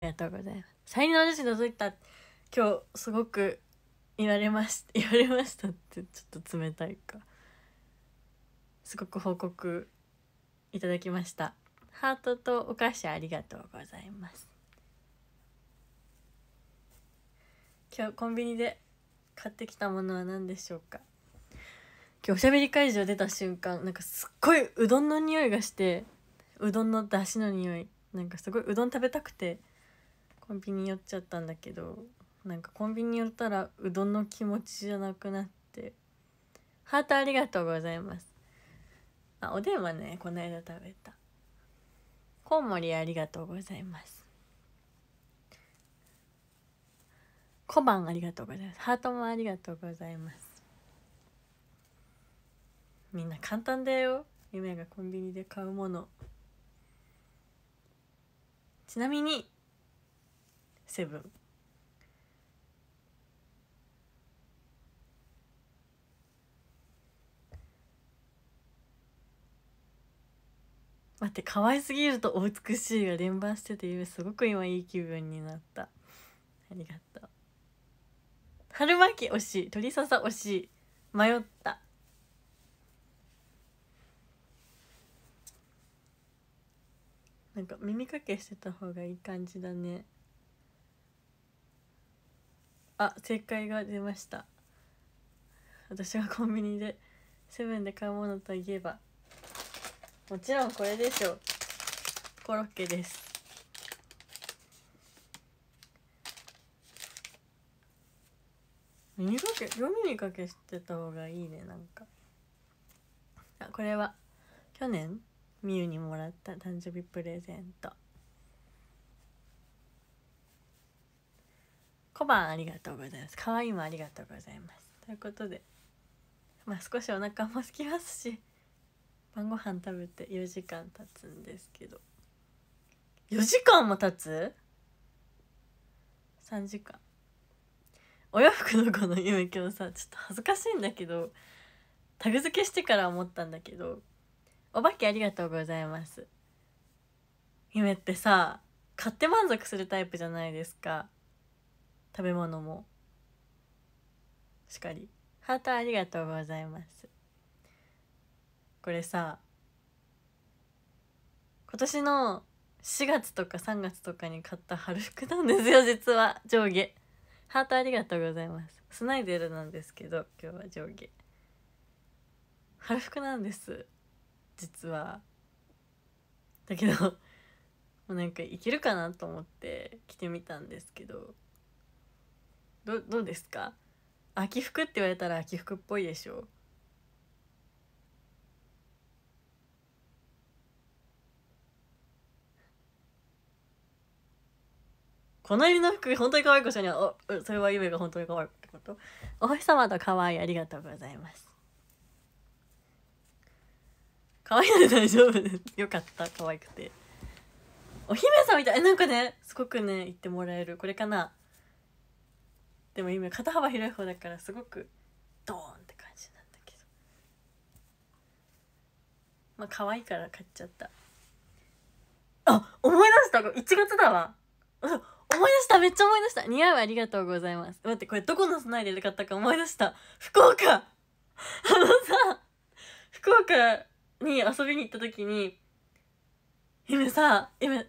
ありがとうございます。才能女子のぞいた今日すごく言われました言われましたってちょっと冷たいかすごく報告いただきましたハートとお菓子ありがとうございます今日コンビニで買ってきたものは何でしょうか今日おしゃべり会場出た瞬間なんかすっごいうどんの匂いがしてうどんの出汁の匂いなんかすごいうどん食べたくてコンビニ寄っちゃったんだけどなんかコンビニ寄ったらうどんの気持ちじゃなくなってハートありがとうございますあおでんはねこの間食べたコウモリありがとうございます小判ありがとうございますハートもありがとうございますみんな簡単だよ夢がコンビニで買うものちなみにセブン待って可愛すぎるとお美しいが連番しててすごく今いい気分になったありがとう春巻き惜しい鳥さ惜しい迷ったなんか耳かけしてた方がいい感じだねあ正解が出ました私はコンビニでセブンで買うものといえばもちろんこれでしょうコロッケです耳かけ読みにかけしてた方がいいねなんかあこれは去年みゆにもらった誕生日プレゼント小判ありがとうございます可愛いもありがとうございますということでまあ少しお腹も空きますし 晩ご飯食べて4時間経つんですけど4時間も経つ ?3 時間お洋服の子の夢今日さちょっと恥ずかしいんだけどタグ付けしてから思ったんだけどお化けありがとうございます夢ってさ買って満足するタイプじゃないですか食べ物もしかりハートありがとうございますこれさ今年の4月とか3月とかに買った春服なんですよ実は上下ハートありがとうございますスナイデルなんですけど今日は上下春服なんです実はだけどもうなんかいけるかなと思って着てみたんですけどどどうですか秋服って言われたら秋服っぽいでしょこの犬の服本当に可愛い子ちゃんにはおそれは夢が本当に可愛いってことお星様と可愛いありがとうございます可愛いので大丈夫ですよかった可愛くてお姫様みたいなんかねすごくね言ってもらえるこれかなでも今肩幅広い方だからすごくドーンって感じなんだけどまあ可愛いから買っちゃったあ思い出した1月だわ思い出しためっちゃ思い出した似合うありがとうございます待ってこれどこの備えで買ったか思い出した福岡あのさ福岡に遊びに行った時に今さ今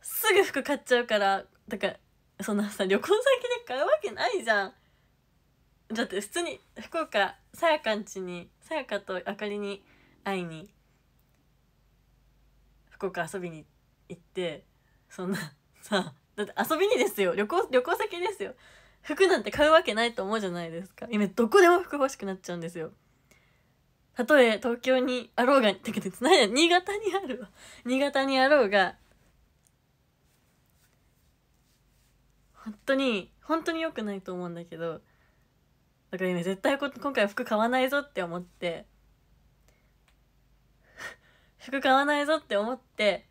すぐ服買っちゃうからだからそんなさ旅行先で買うわけないじゃんだって普通に福岡さやかんちにさやかとあかりに会いに福岡遊びに行ってそんなさだって遊びにですよ旅行旅行先ですよ服なんて買うわけないと思うじゃないですか今どこでも服欲しくなっちゃうんですよたとえ東京にあろうがだけど新潟にあるわ新潟にあろうが本当に本当に良くないと思うんだけどだから今絶対今回は服買わないぞって思って 服買わないぞって思って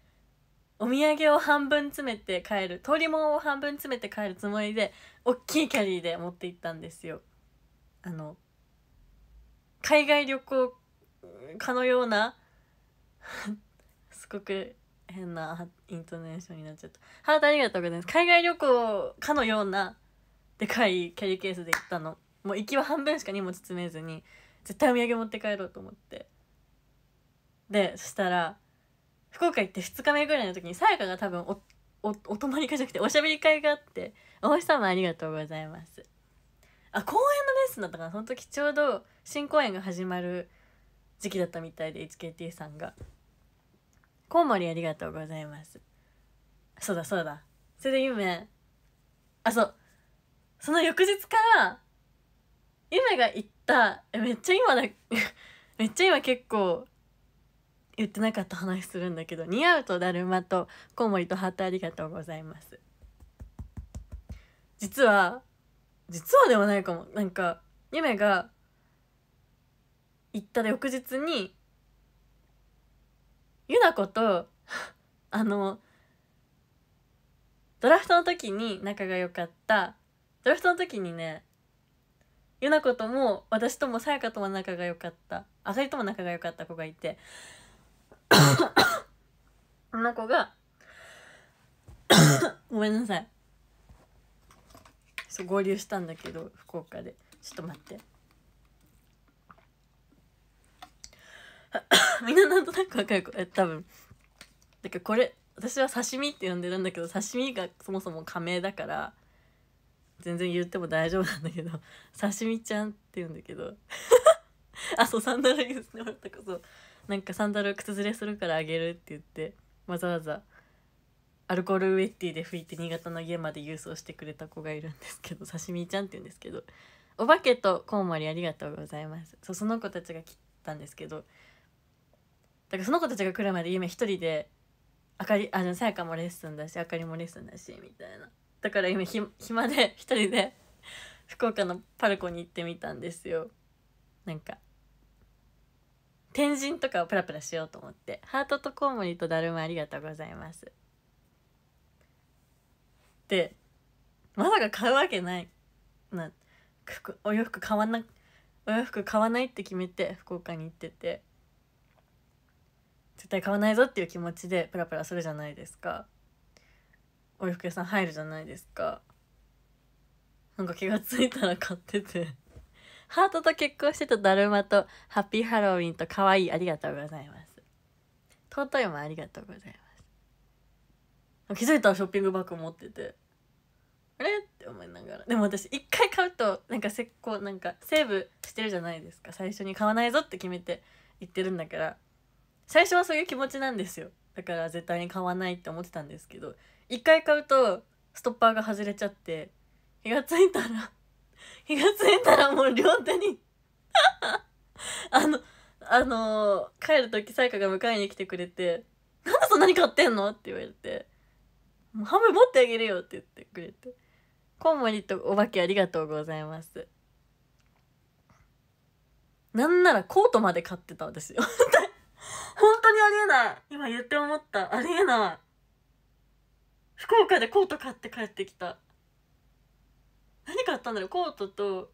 お土産を半分詰めて帰る通りもを半分詰めて帰るつもりでおっきいキャリーで持って行ったんですよ。あの海外旅行かのような すごく変なイントネーションになっちゃったハートありがとうございます海外旅行かのようなでかいキャリーケースで行ったのもう行きは半分しか荷物詰めずに絶対お土産持って帰ろうと思ってでそしたら福岡行って2日目ぐらいの時にさやかが多分おおお泊まり会じゃなくておしゃべり会があってお星様ありがとうございますあ公演のレッスンだったかなその時ちょうど新公演が始まる時期だったみたいで HKT さんがコウモリありがとうございます。そうだそうだ。それで夢、あ、そう。その翌日から、夢が言った、え、めっちゃ今だ、めっちゃ今結構言ってなかった話するんだけど、似合うとだるまとコウモリとハートありがとうございます。実は、実はではないかも。なんか、夢が言った翌日に、ゆなことあのドラフトの時に仲が良かったドラフトの時にねゆなことも私ともさやかとも仲が良かったあさりとも仲が良かった子がいて この子が ごめんなさいそう合流したんだけど福岡でちょっと待って。みんななんとなくわかるえ多分だからこれ私は刺身って呼んでるんだけど刺身がそもそも仮名だから全然言っても大丈夫なんだけど 刺身ちゃんって言うんだけど あそうサンダル言ってもらったこそなんかサンダル靴ずれするからあげるって言ってわざわざアルコールウェッティで拭いて新潟の家まで郵送してくれた子がいるんですけど刺身ちゃんって言うんですけどお化けとコウモリありがとうございますそうその子たちが来たんですけどだからその子たちが来るまで夢一人であかりあのさやかもレッスンだしあかりもレッスンだしみたいなだから今ひ暇で一人で福岡のパルコに行ってみたんですよなんか天神とかをプラプラしようと思ってハートとコウモリとだるまありがとうございますでまさか買うわけないなお洋服買わなお洋服買わないって決めて福岡に行ってて絶対買わないぞっていう気持ちでプラプラするじゃないですかお洋服屋さん入るじゃないですかなんか気が付いたら買っててハートと結婚してただるまとハッピーハロウィンと可愛いありがとうございます尊いもありがとうございます気づいたらショッピングバッグ持っててあれって思いながらでも私一回買うとなんかせっなんかセーブしてるじゃないですか最初に買わないぞって決めて言ってるんだから最初はそういう気持ちなんですよだから絶対に買わないって思ってたんですけど一回買うとストッパーが外れちゃって気がついたら 気がついたらもう両手に あのあのー、帰る時サイカが迎えに来てくれて「なんでそんなに買ってんの?」って言われて「もう半分持ってあげるよ」って言ってくれて「コウモリとお化けありがとうございます」なんならコートまで買ってたんですよ 本当にありえない今言って思ったありえない福岡でコート買って帰ってきた何買ったんだろうコートと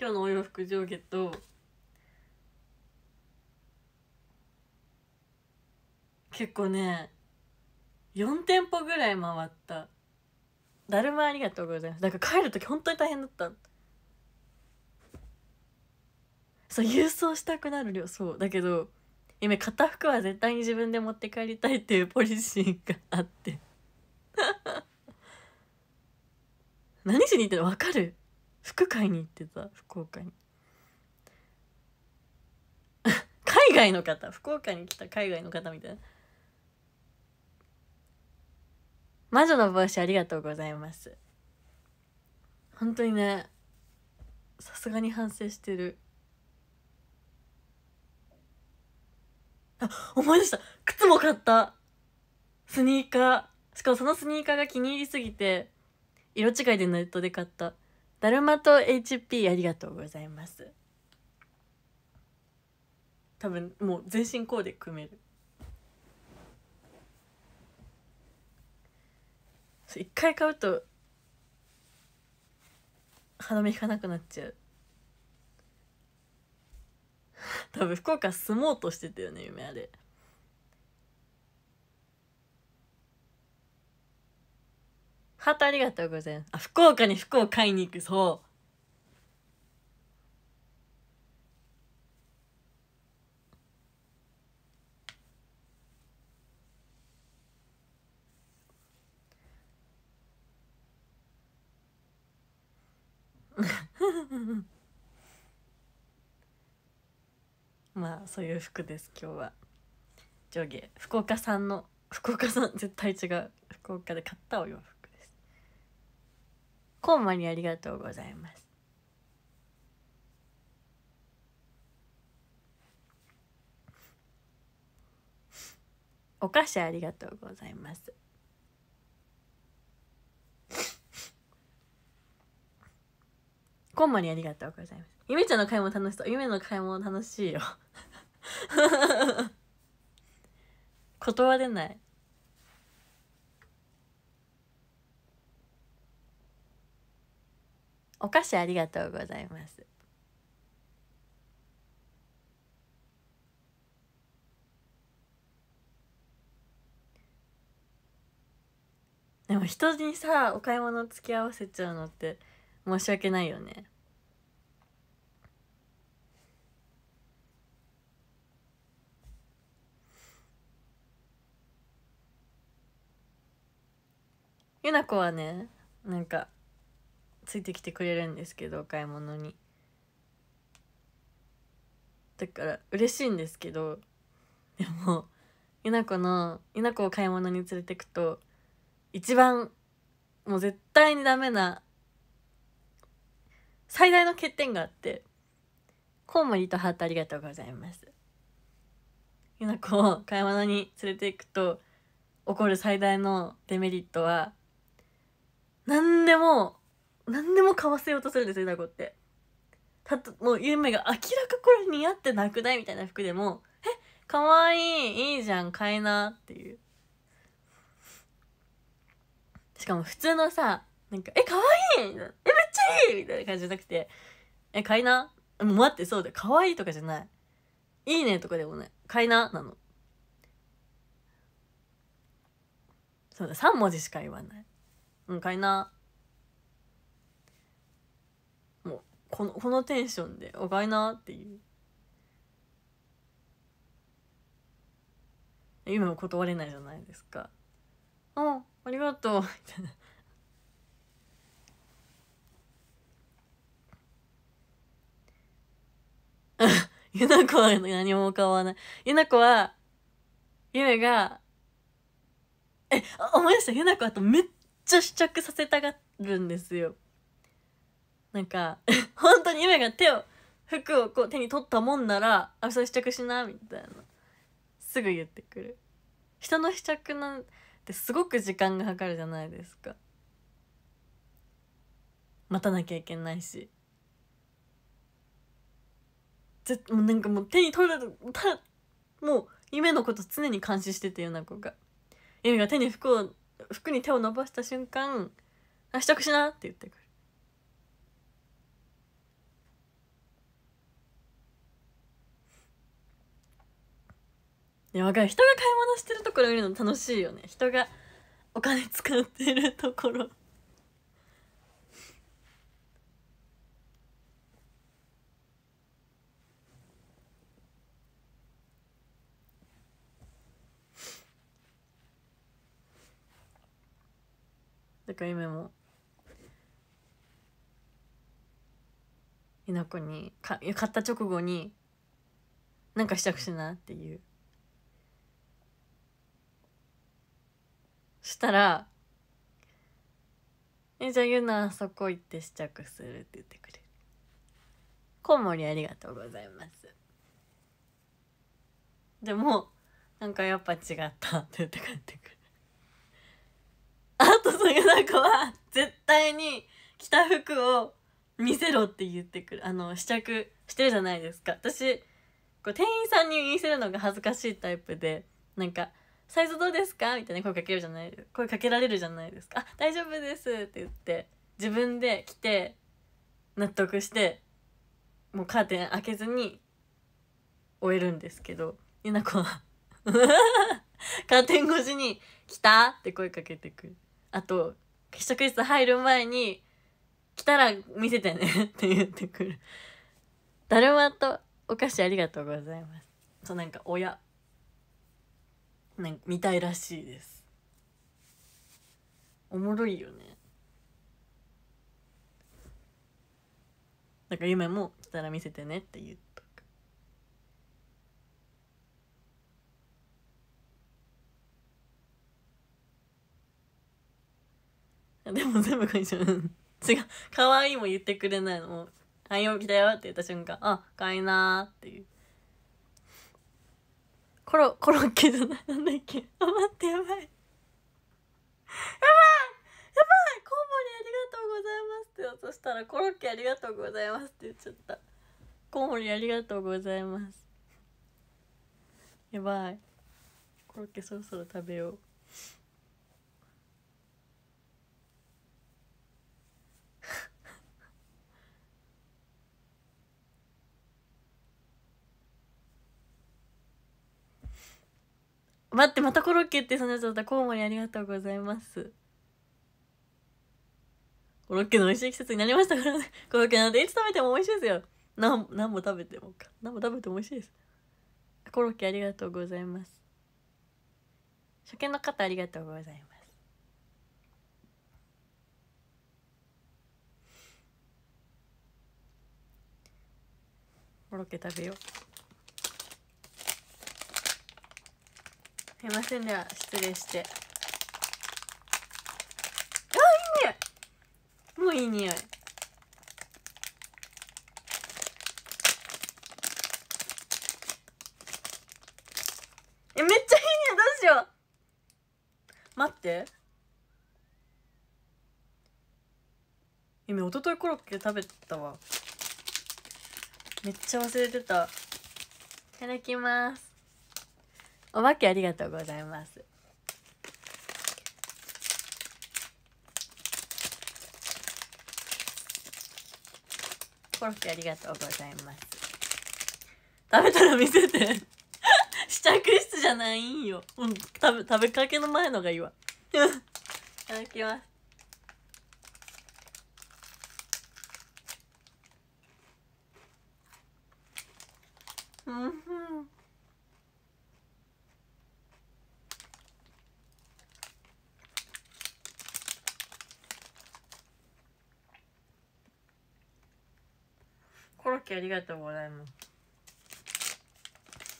今日のお洋服上下と結構ね4店舗ぐらい回っただるまありがとうございますだから帰る時本当に大変だったそう郵送したくなる量そうだけど今片服は絶対に自分で持って帰りたいっていうポリシーがあって 何しに行ってたの分かる服買いに行ってた福岡に 海外の方福岡に来た海外の方みたいな魔女の帽子ありがとうございます本当にねさすがに反省してるあ、思い出した靴も買ったスニーカー。しかもそのスニーカーが気に入りすぎて、色違いでネットで買った。だるまと HP ありがとうございます。多分もう全身コーデ組める。一回買うと、歯止め引かなくなっちゃう。多分福岡住もうとしてたよね夢あれハートありがとうございますあ福岡に服を買いに行くそうそういう服です今日は上下福岡さんの福岡さん 絶対違う福岡で買ったお洋服ですコーマにありがとうございますお菓子ありがとうございますコンマにありがとうございます。ゆめちゃんの買い物楽しそう。ゆめの買い物楽しいよ 断れないお菓子ありがとうございますでも人にさお買い物付き合わせちゃうのって申し訳ないよねゆなこはねなんかついてきてくれるんですけどお買い物にだから嬉しいんですけどでもゆなこのゆな子を買い物に連れてくと一番もう絶対にダメな最大の欠点があってコウモリとハートありがとうございますゆな子を買い物に連れていくと起こる最大のデメリットは何でも何でも買わせようとするんですよな子ってたともうゆめが明らかこれ似合ってなくないみたいな服でも「えかわいいいいじゃん買えな」っていうしかも普通のさなんか「えかわいい!」みたいな「えめっちゃいい!」みたいな感じじゃなくて「え買いな」もう待ってそうだかわいいとかじゃない「いいね」とかでもない「買いな」なのそうだ3文字しか言わないうんかいなもうこのこのテンションでおかいなっていう今も断れないじゃないですかあありがとうみたいな ゆなこは何も変わらない。ゆなこは、ゆめが、え、思い出した。ゆなこあとめっちゃ試着させたがるんですよなんか 本当に夢が手を服をこう手に取ったもんなら「あそれ試着しな」みたいなすぐ言ってくる人の試着なんてすごく時間がかかるじゃないですか待たなきゃいけないしぜもうなんかもう手に取るたもう夢のこと常に監視しててよな子が夢が手に服を服に手を伸ばした瞬間「あ試着しな」って言ってくる。いや分かる人が買い物してるところ見るの楽しいよね人がお金使ってるところだから今もえなこにか買った直後になんか試着しなっていうしたら「えじゃあゆなそこ行って試着する」って言ってくれるコウモリありがとうございますでもなんかやっぱ違ったって言って帰ってくるとすぐな子は絶対に着た服を見せろって言ってくるあの試着してるじゃないですか私こう店員さんに見せるのが恥ずかしいタイプでなんか「サイズどうですか?」みたいな声かけるじゃない声かけられるじゃないですか「大丈夫です」って言って自分で来て納得してもうカーテン開けずに終えるんですけどゆな子は カーテン越しに「来た?」って声かけてくる。あと、職室入る前に、来たら見せてね って言ってくる。だるまとお菓子ありがとうございます。そう、なんか親、なんか見たいらしいです。おもろいよね。なんか夢も来たら見せてねって言って。でも全部書いちゃう。違う。可愛いも言ってくれないの。もう、あいもきたよって言った瞬間、あ、かいなーっていう。コロ、コロッケじゃない、なんだっけ。あ、待って、やばい。やばいやばいコウモリありがとうございますって落としたら、コロッケありがとうございますって言っちゃった。コウモリありがとうございます。やばい。コロッケそろそろ食べよう。待ってまたコロッケってそのやつだったコウモリありがとうございますコロッケの美味しい季節になりましたからね コロッケなんていつ食べても美味しいですよ何何も食べてもか何も食べても美味しいですコロッケありがとうございます初見の方ありがとうございますコロッケ食べようすいませんでは失礼してあいい匂いもういい匂いえめっちゃいい匂いどうしよう待って今一昨日コロッケ食べたわめっちゃ忘れてたいただきますおまけありがとうございます。コロッケありがとうございます。食べたら見せて 試着室じゃないんよ。うん、食べ、食べかけの前のがいいわ。いただきます。ありがとうございます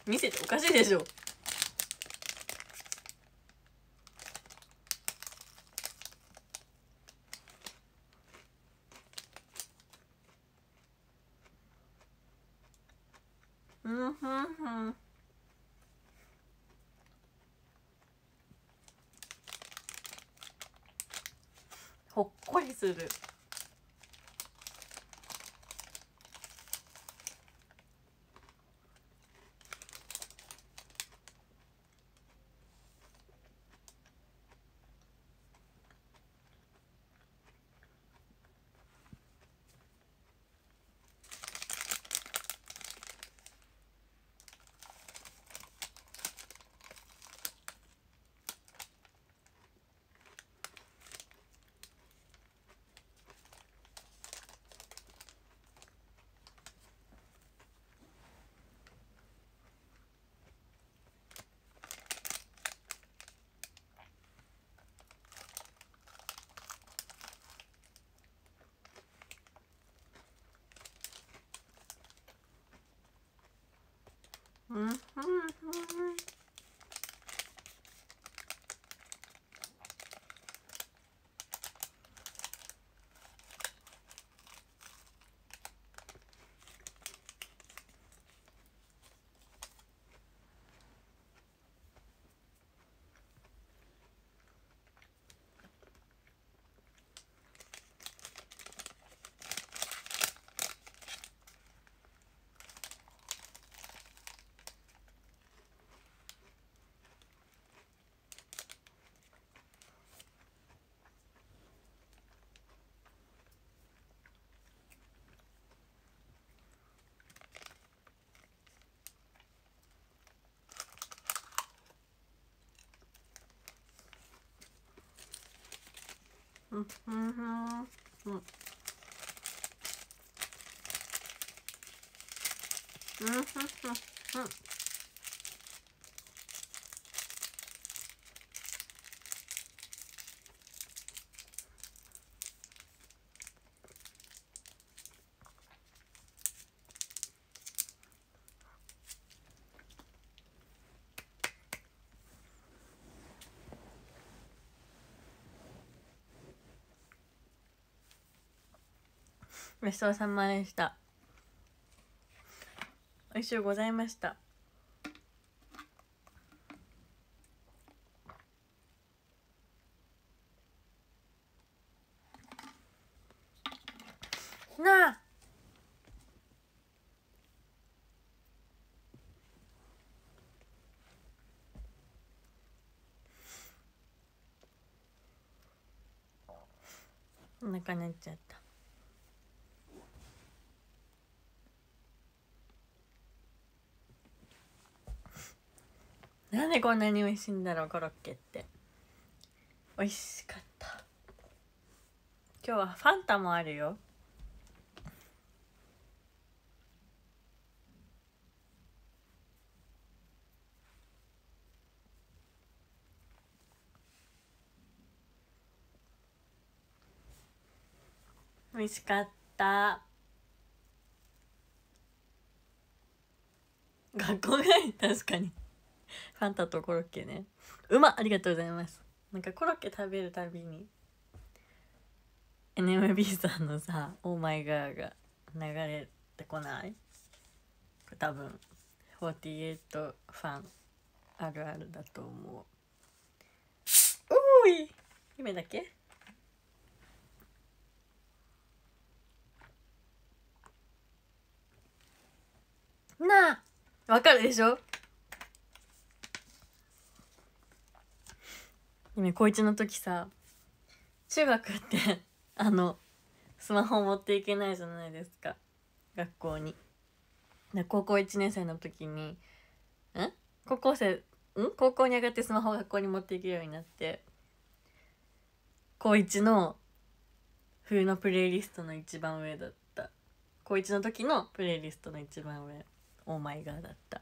見せておかしいでしょうんんんほっこりする。Mm -hmm. Mm-hmm. mm-hmm. mm-hmm. ごちそうさまでしたおいしゅうございましたなあお腹なっちゃったでこんなに美味しいんだろうコロッケって美味しかった今日はファンタもあるよ美味しかった学校帰り確かにファンタとコロッケねうまありがとうございますなんかコロッケ食べるたびに NMB さんのさ「オーマイガー」が流れてこない多分48ファンあるあるだと思うおい夢だけなあわかるでしょ今高1の時さ中学って あのスマホ持っていけないじゃないですか学校に。高校1年生の時にん高校生ん高校に上がってスマホを学校に持っていけるようになって高1の冬のプレイリストの一番上だった高1の時のプレイリストの一番上「オーマイガー」だった。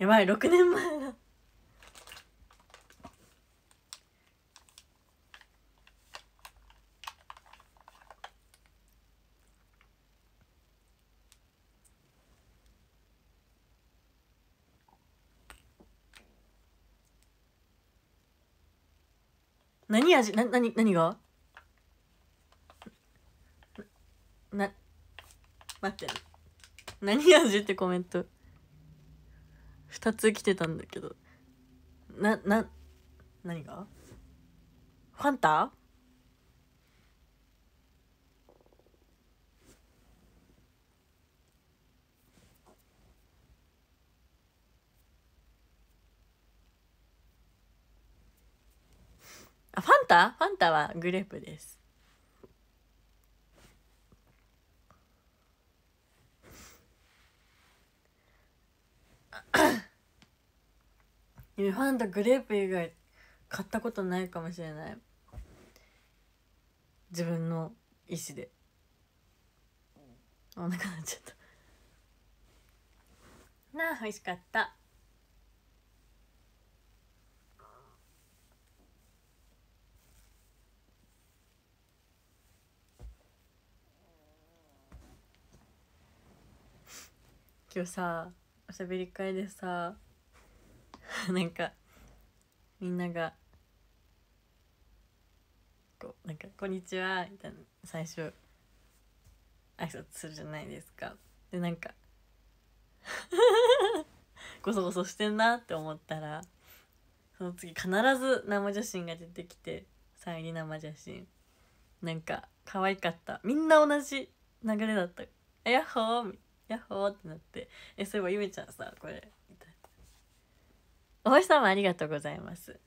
やばい6年前だ何味な何何がな待って何味ってコメント2つ来てたんだけどなな何がファンタあファンタファンタはグレープです ファンとグレープ以外買ったことないかもしれない自分の意思でお腹なっちゃったなあ美味しかった今日さおしゃべり会でさ なんかみんながこうなんか「こんにちは」みたいな最初挨拶するじゃないですかでなんか ごそごそしてんなって思ったらその次必ず生写真が出てきてさゆり生写真なんか可愛かったみんな同じ流れだった「ヤッホー」みたいな。やっほーってなってえそういえばゆめちゃんさこれみたいなお星様ありがとうございます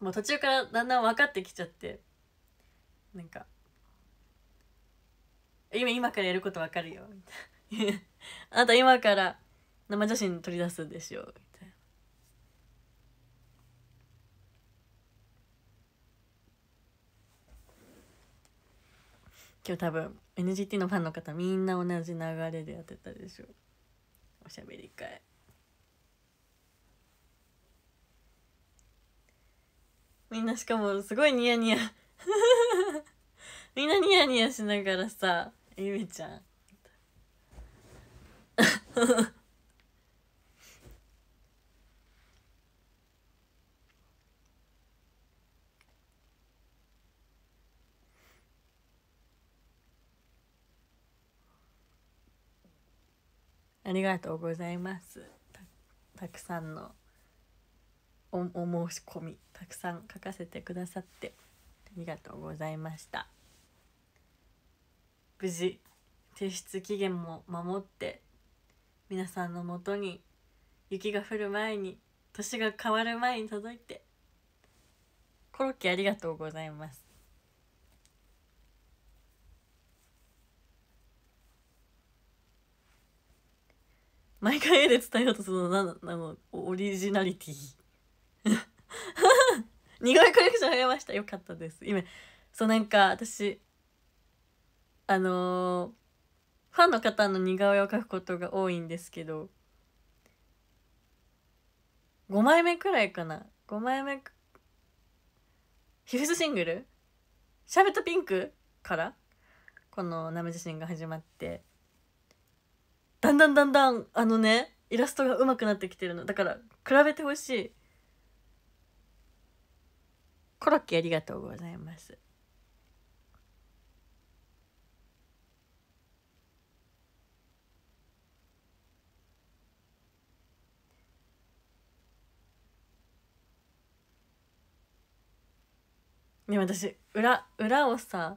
もう途中からだんだん分かってきちゃってなんか今今からやること分かるよみたいな あなた今から生写真取り出すんですよ今日多分 NGT のファンの方みんな同じ流れでやってたでしょおしゃべり会みんなしかもすごいニヤニヤみんなニヤニヤしながらさゆめちゃんありがとうございますたくさんのお申し込みたくさん書かせてくださってありがとうございました無事提出期限も守って皆さんのもとに雪が降る前に年が変わる前に届いてコロッケありがとうございます毎回絵で伝えようとするのなあのオリジナリティ似顔絵コレクション増えましたよかったです今そうなんか私あのー、ファンの方の似顔絵を描くことが多いんですけど5枚目くらいかな5枚目ヒフスシングル「シャーベットピンク」からこの「ナムジシが始まってだんだんだんだんあのねイラストが上手くなってきてるのだから比べてほしいコロッケありがとうございますね私裏裏をさ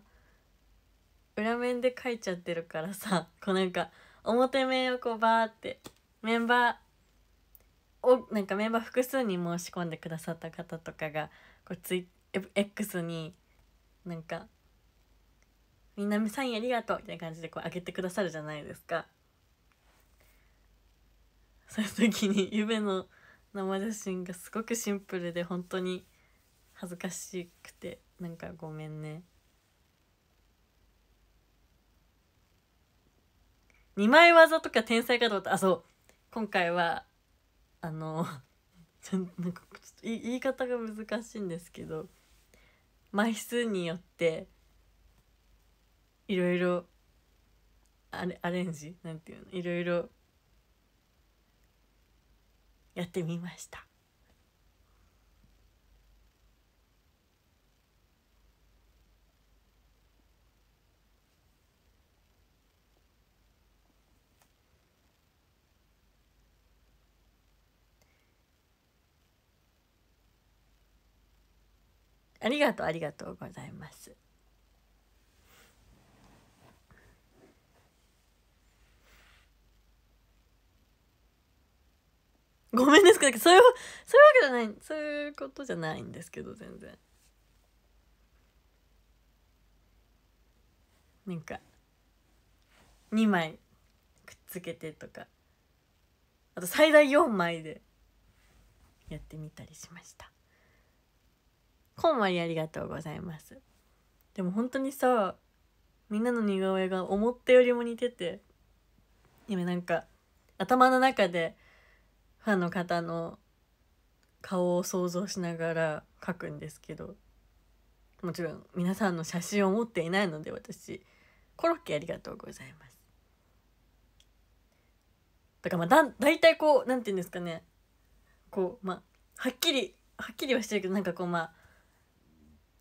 裏面で書いちゃってるからさこうなんか表面をこうバーってメンバーをなんかメンバー複数に申し込んでくださった方とかがこうツイ X になんか「みんなサインありがとう」みたいな感じでこう上げてくださるじゃないですか。そういう時に夢の生写真がすごくシンプルで本当に恥ずかしくてなんかごめんね二枚技とか天才かと思ったあそう今回はあの ちなんかちょっと言い方が難しいんですけど枚数によっていろいろあれアレンジなんていうのいろいろやってみました。ありがとうありがとうございます。ごめんですけどそういうそういうわけじゃないそういうことじゃないんですけど全然。なんか2枚くっつけてとかあと最大4枚でやってみたりしました。こんまりありがとうございますでも本当にさみんなの似顔絵が思ったよりも似てて今なんか頭の中でファンの方の顔を想像しながら描くんですけどもちろん皆さんの写真を持っていないので私コロッケありがとうございますだからまあだ大体こう何て言うんですかねこうまあはっきりはっきりはしてるけどなんかこうまあ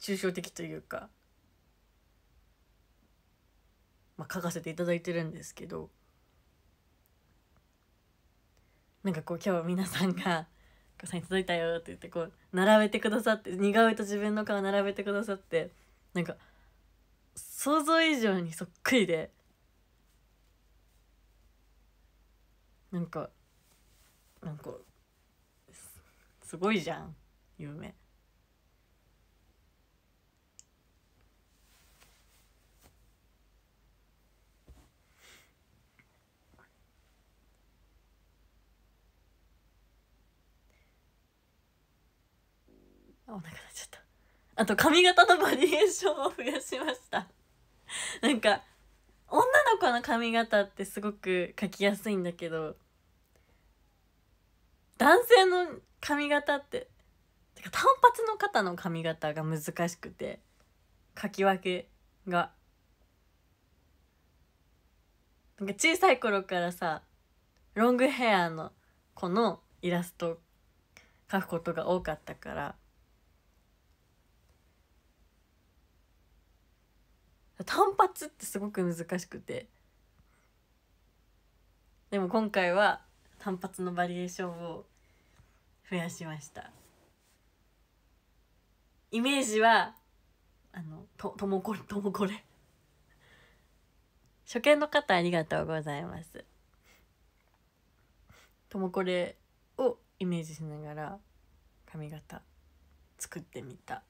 抽象的というか、まあ、書かせていただいてるんですけどなんかこう今日皆さんが「お母さんに届いたよ」って言ってこう並べてくださって似顔絵と自分の顔並べてくださってなんか想像以上にそっくりでなんかなんかすごいじゃん夢。お腹なっちゃったあと髪型のバリエーションを増やしました なんか女の子の髪型ってすごく描きやすいんだけど男性の髪型っててか単発の方の髪型が難しくて描き分けがなんか小さい頃からさロングヘアの子のイラスト描くことが多かったから単発ってすごく難しくてでも今回は単発のバリエーションを増やしましたイメージはあのとともこれともこれ初見の方ありがとうございますともこれをイメージしながら髪型作ってみた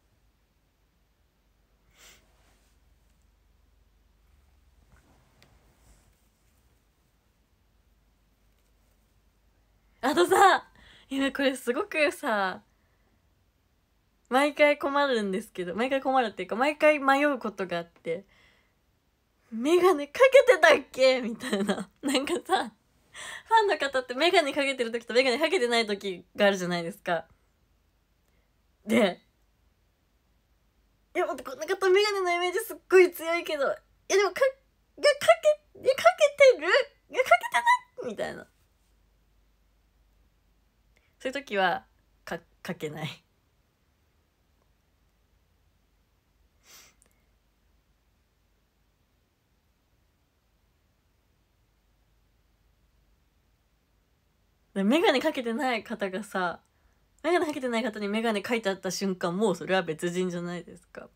あとさいやこれすごくさ毎回困るんですけど毎回困るっていうか毎回迷うことがあってメガネかけてたっけみたいななんかさファンの方ってメガネかけてる時とメガネかけてない時があるじゃないですか。で、いや、こな方ガネのイメージすっごい強いけど、いやでもか、いやかけ、いやかけてるいやかけてないみたいな。そういう時はかかけない。眼鏡かけてない方がさ眼鏡かけてない方に眼鏡書いてあった瞬間もうそれは別人じゃないですか。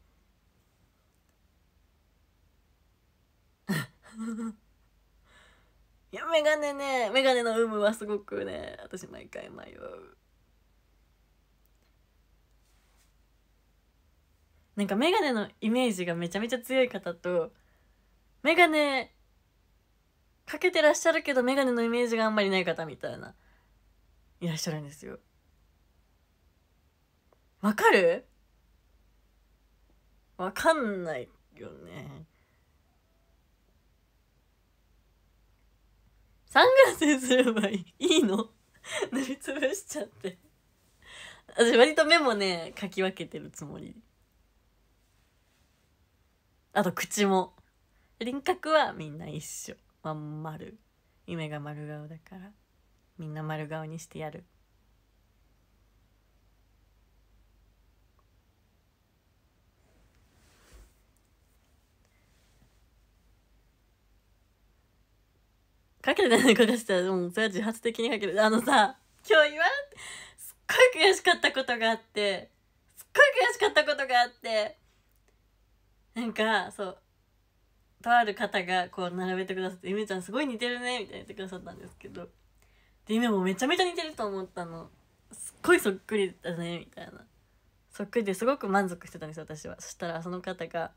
眼やメガネねメガネの有無はすごくね私毎回迷うなんかメガネのイメージがめちゃめちゃ強い方とメガネかけてらっしゃるけどメガネのイメージがあんまりない方みたいないらっしゃるんですよわかるわかんないよねサングラスにすればいいいいの塗 りつぶしちゃって私割と目もねかき分けてるつもりあと口も輪郭はみんな一緒まん丸夢が丸顔だからみんな丸顔にしてやるかけてないのに書かせたら、もうそれは自発的に書ける。あのさ、今日言わん、すっごい悔しかったことがあって、すっごい悔しかったことがあって、なんか、そう、とある方がこう並べてくださって、ゆめちゃんすごい似てるね、みたいに言ってくださったんですけど、で、今もめちゃめちゃ似てると思ったの。すっごいそっくりだね、みたいな。そっくりですごく満足してたんです私は。そしたらその方が、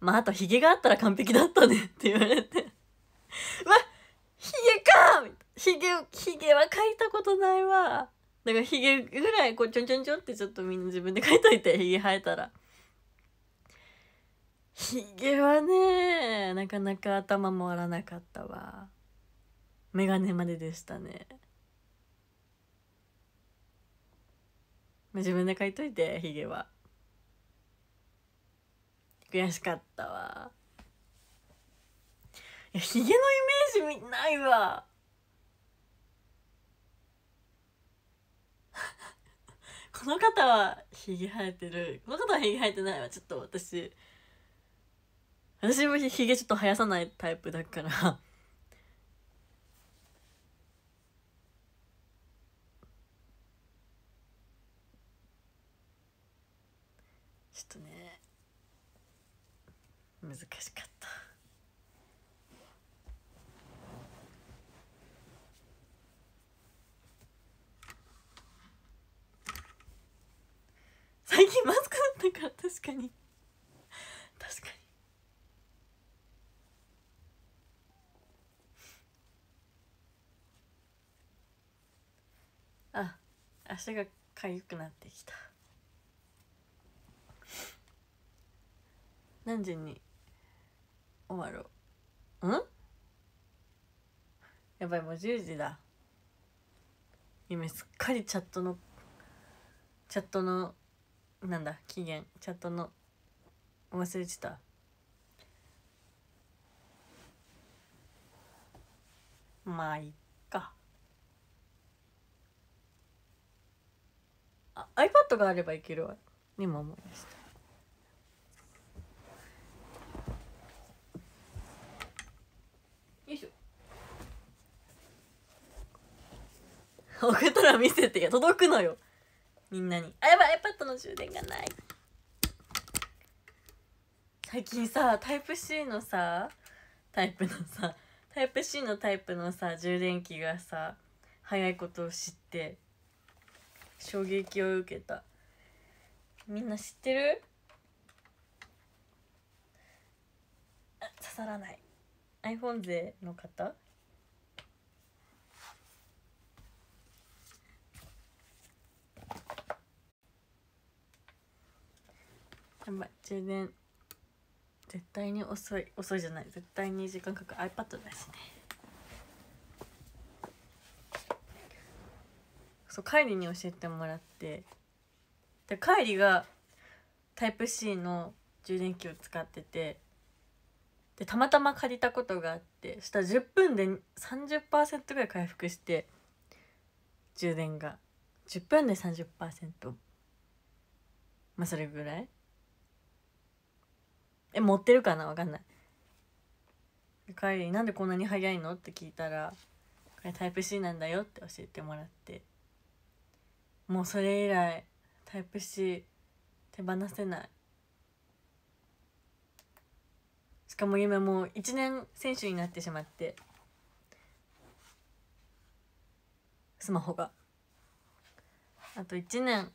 まあ、あとヒゲがあったら完璧だったねって言われてうわ、ヒゲかヒゲ、ヒゲは描いたことないわ。だからヒゲぐらいこうちょんちょんちょんってちょっとみんな自分で描いといて、ヒゲ生えたら。ヒゲはね、なかなか頭もあらなかったわ。メガネまででしたね。自分で描いといて、ヒゲは。悔しかったわ。ヒゲのイメージないわ。この方はヒゲ生えてる。この方はヒゲ生えてないわ。ちょっと私、私もヒゲちょっと生やさないタイプだからちょっとね、難しかった。かに確かにあ足が痒くなってきた何時に終わろううんやばいもう10時だ今すっかりチャットのチャットのなんだ期限チャットの忘れてたまあいっかあ iPad があればいけるわも思いましたよいしょ送ったら見せて届くのよみんなにあやばい iPad の充電がない最近さタイプ C のさタイプのさタイプ C のタイプのさ充電器がさ早いことを知って衝撃を受けたみんな知ってる刺さらない iPhone 勢の方やばい充電絶対に遅い遅いじゃない絶対に時間かかる iPad だしねそう帰りに教えてもらってで帰りがタイプ C の充電器を使っててでたまたま借りたことがあってそしたら10分で30%ぐらい回復して充電が10分で30%まあそれぐらいえ持ってるかなわかんない帰りに「なんでこんなに早いの?」って聞いたら「これタイプ C なんだよ」って教えてもらってもうそれ以来タイプ C 手放せないしかも今もう1年選手になってしまってスマホがあと1年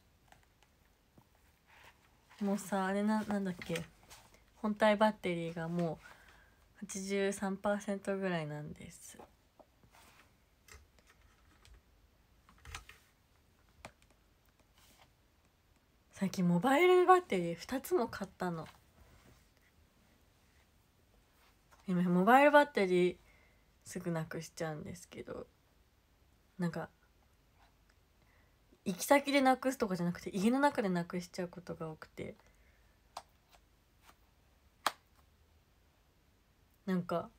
もうさあれななんだっけ本体バッテリーがもう83%ぐらいなんです。最近モバイルバッテリー2つも買ったの今モバイルバッテリーすぐなくしちゃうんですけどなんか行き先でなくすとかじゃなくて家の中でなくしちゃうことが多くてなんか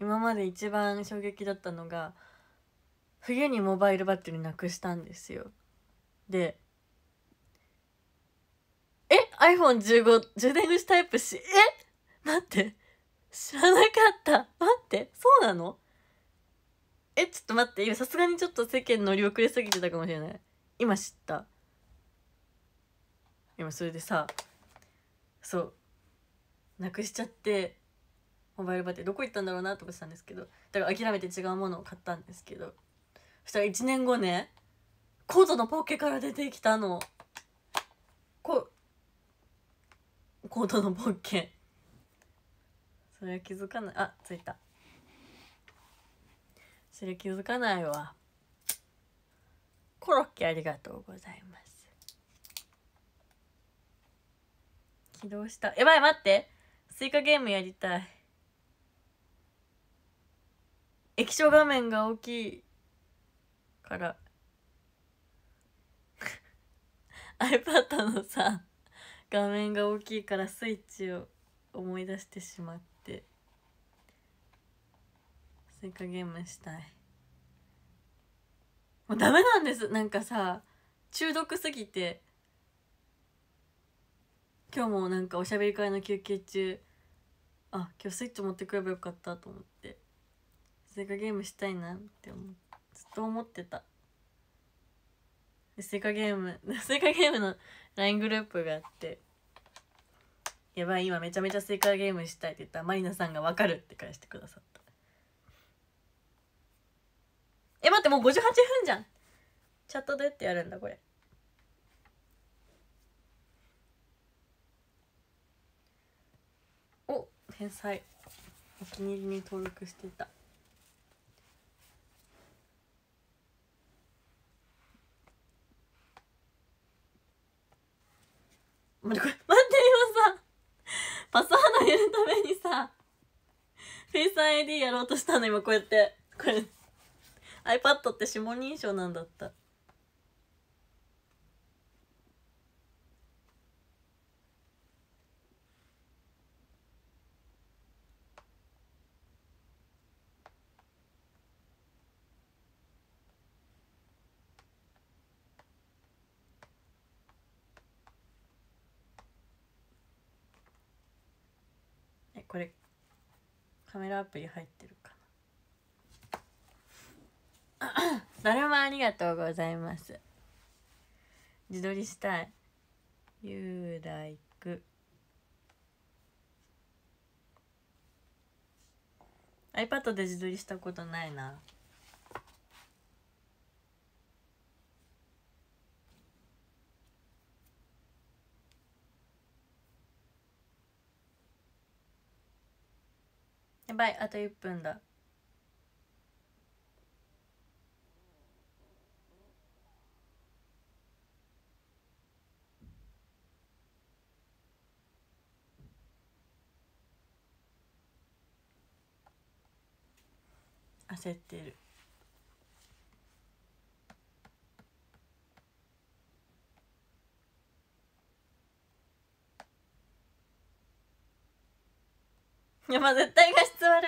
今まで一番衝撃だったのが冬にモバイルバッテリーなくしたんですよでえ iPhone15 充電口タイプ C え待って知らなかった待ってそうなのえちょっと待って今さすがにちょっと世間乗り遅れすぎてたかもしれない今知った今それでさそうなくしちゃってモバイルバッテリーどこ行ったんだろうなと思ってたんですけどだから諦めて違うものを買ったんですけどそしたら1年後ねコードのポッケから出てきたのこコードのポッケそれは気づかないあついたそれ気づかないわコロッケありがとうございます起動したやばい待ってスイカゲームやりたい液晶画面が大きいから iPad のさ画面が大きいからスイッチを思い出してしまってスイカゲームしたいもうダメなんですなんかさ中毒すぎて今日もなんかおしゃべり会の休憩中あ今日スイッチ持ってくればよかったと思ってスイカゲームしたいなって思ずっと思ってたスイカゲーム スイカゲームの LINE グループがあってやばい今めちゃめちゃスイカゲームしたいって言ったらまりなさんがわかるって返してくださったえ待ってもう58分じゃんチャットでってやるんだこれ天才お気に入りに登録していた待って待って今さパスワード入れるためにさフェイス ID やろうとしたの今こうやってこれ iPad って指紋認証なんだったカメラアプリ入ってるかなドラ ありがとうございます自撮りしたい雄大く iPad で自撮りしたことないなやばいあと1分だ焦ってるいやまあ絶対画質悪い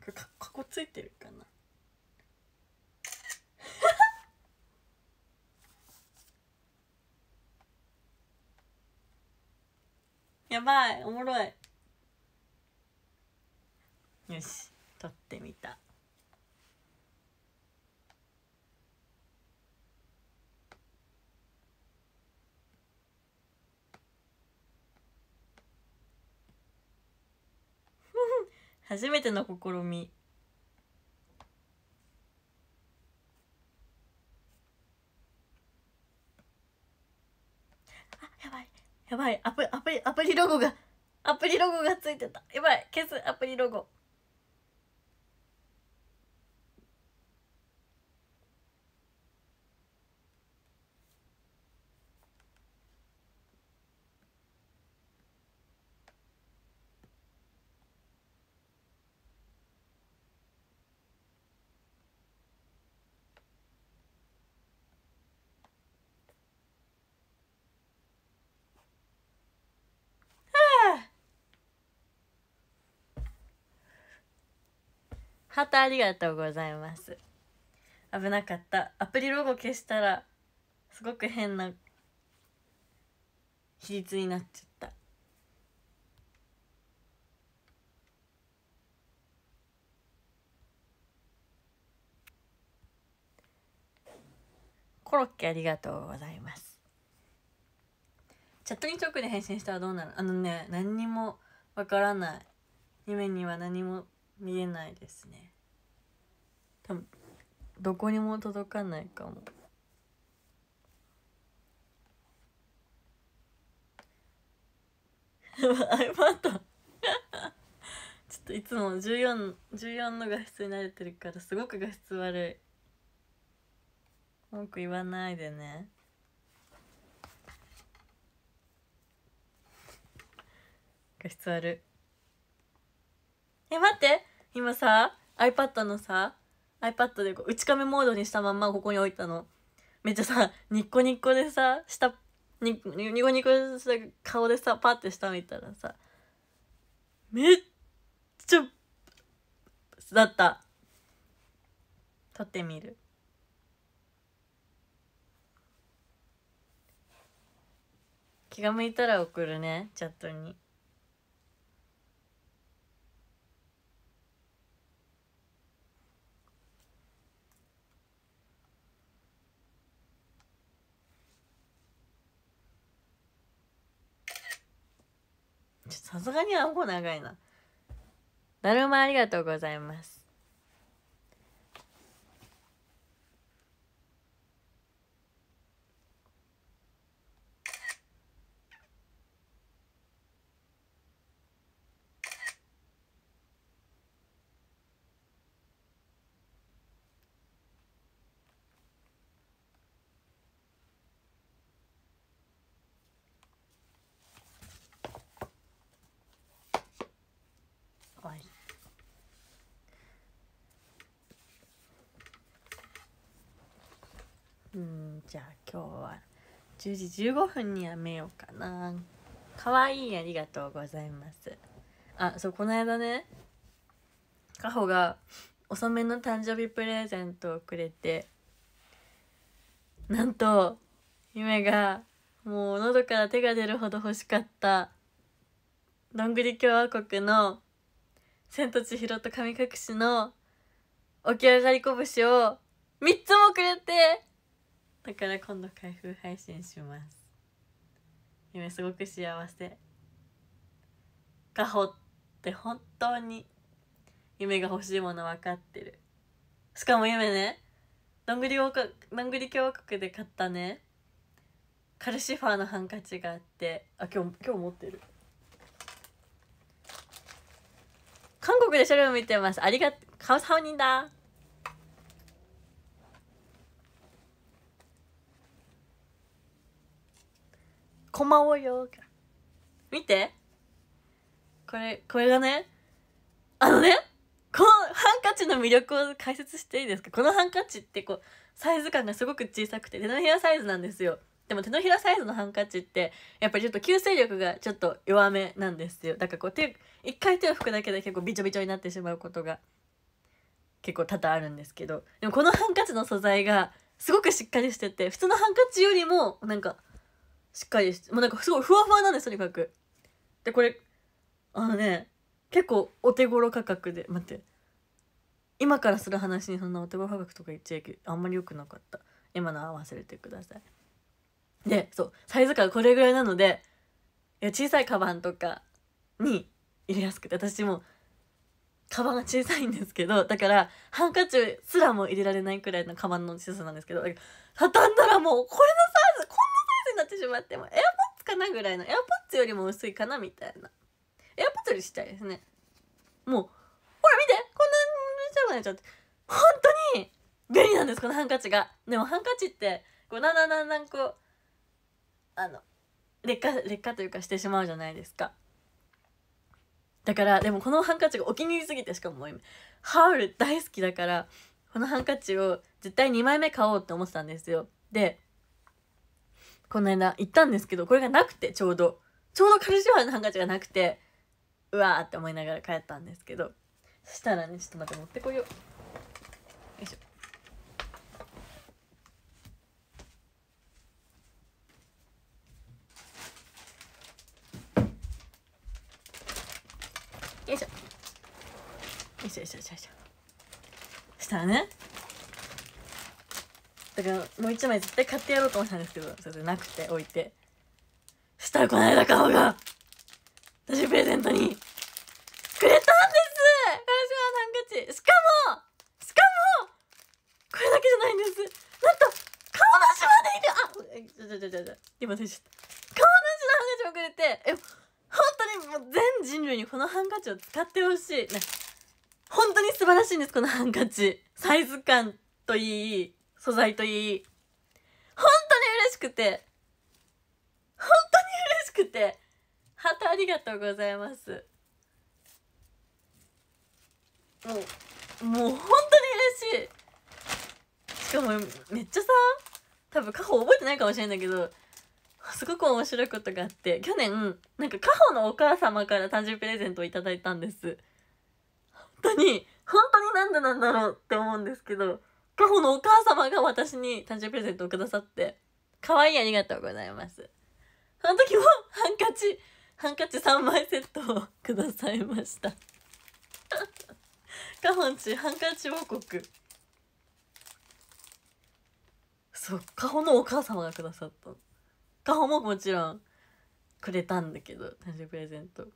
これかかこついてるかな やばいおもろいよし撮ってみた初めての試みあやばいやばいアプアプリアプリロゴがアプリロゴがついてたやばい消すアプリロゴハートありがとうございます危なかったアプリロゴ消したらすごく変な比率になっちゃったコロッケありがとうございますチャットに直で返信したらどうなるあのね何にもわからない夢には何も見えないですね多分どこにも届かないかも ちょっといつも1414 14の画質に慣れてるからすごく画質悪い文句言わないでね画質悪いえ待って今さ iPad のさ iPad でこう内カメモードにしたまんまここに置いたのめっちゃさニッコニッコでさ下ニニコニコでさ顔でさパッて下見たらさめっちゃだった撮ってみる気が向いたら送るねチャットに。さすがに顎長いな。だるまありがとうございます。じゃあ今日は10時15分にやめようかなかわいいありがとうございますあそうこの間ねかほが遅めの誕生日プレゼントをくれてなんと夢がもう喉から手が出るほど欲しかったどんぐり共和国の「千と千尋と神隠し」の起き上がり拳を3つもくれてだから今度開封配信します夢すごく幸せカホって本当に夢が欲しいもの分かってるしかも夢ねどんぐり王国どんぐり共和国で買ったねカルシファーのハンカチがあってあ今日今日持ってる韓国でシャル見てますありがとうカウサニンだこまよ見てこれこれがねあのねこのハンカチの魅力を解説していいですかこのハンカチってこうサイズ感がすごく小さくて手のひらサイズなんですよでも手のひらサイズのハンカチってやっぱりちょっと吸水力がちょっと弱めなんですよだからこう手一回手を拭くだけで結構びちょびちょになってしまうことが結構多々あるんですけどでもこのハンカチの素材がすごくしっかりしてて普通のハンカチよりもなんかしっかりして、もうなんかすごいふわふわなんです、とにかく。で、これ、あのね、結構お手頃価格で、待って。今からする話にそんなお手頃価格とか言っちゃいけあんまり良くなかった。今のは忘れてください。で、そう、サイズ感これぐらいなので、いや小さいカバンとかに入れやすくて、私も、カバンが小さいんですけど、だから、ハンカチすらも入れられないくらいのカバンの小ささなんですけど、畳んだらもう、これのなってしまってもエアポッツかなぐらいのエアポッツよりも薄いかなみたいなエアポッツよりちっちゃいですねもうほら見てこんなにちっちゃくなっちゃって本当に便利なんですこのハンカチがでもハンカチってこうだんだんだんだんこうあの劣化劣化というかしてしまうじゃないですかだからでもこのハンカチがお気に入りすぎてしかももう今ハウル大好きだからこのハンカチを絶対2枚目買おうって思ってたんですよでこの間行ったんですけど、これがなくて、ちょうど。ちょうどカルシファーのハンカチがなくて、うわーって思いながら帰ったんですけど。そしたらね、ちょっとまた持ってこよう。よいしょ。よいしょよいしょよいしょよいしょしたらねだからもう一枚絶対買ってやろうと思ったんですけどそれでなくて置いてしたらこの間顔が私プレゼントにくれたんです私はハンカチしかもしかもこれだけじゃないんですなんと顔なしまでいてあちょちょちょちょ今手し顔なしのハンカチもくれてえ本当にもう全人類にこのハンカチを使ってほしい、ね、本当に素晴らしいんですこのハンカチサイズ感といい素材といい。本当に嬉しくて。本当に嬉しくて。ハートありがとうございます。もう、もう本当に嬉しい。しかも、めっちゃさ、多分、カホ覚えてないかもしれないんだけど、すごく面白いことがあって、去年、なんか、カホのお母様から誕生日プレゼントをいただいたんです。本当に、本当になんでなんだろうって思うんですけど、かほのお母様が私に誕生日プレゼントをくださって、可愛いありがとうございます。あの時もハンカチ、ハンカチ3枚セットをくださいました。カホンチ、ハンカチ王国。そう、カホのお母様がくださった。カホももちろんくれたんだけど、誕生日プレゼント。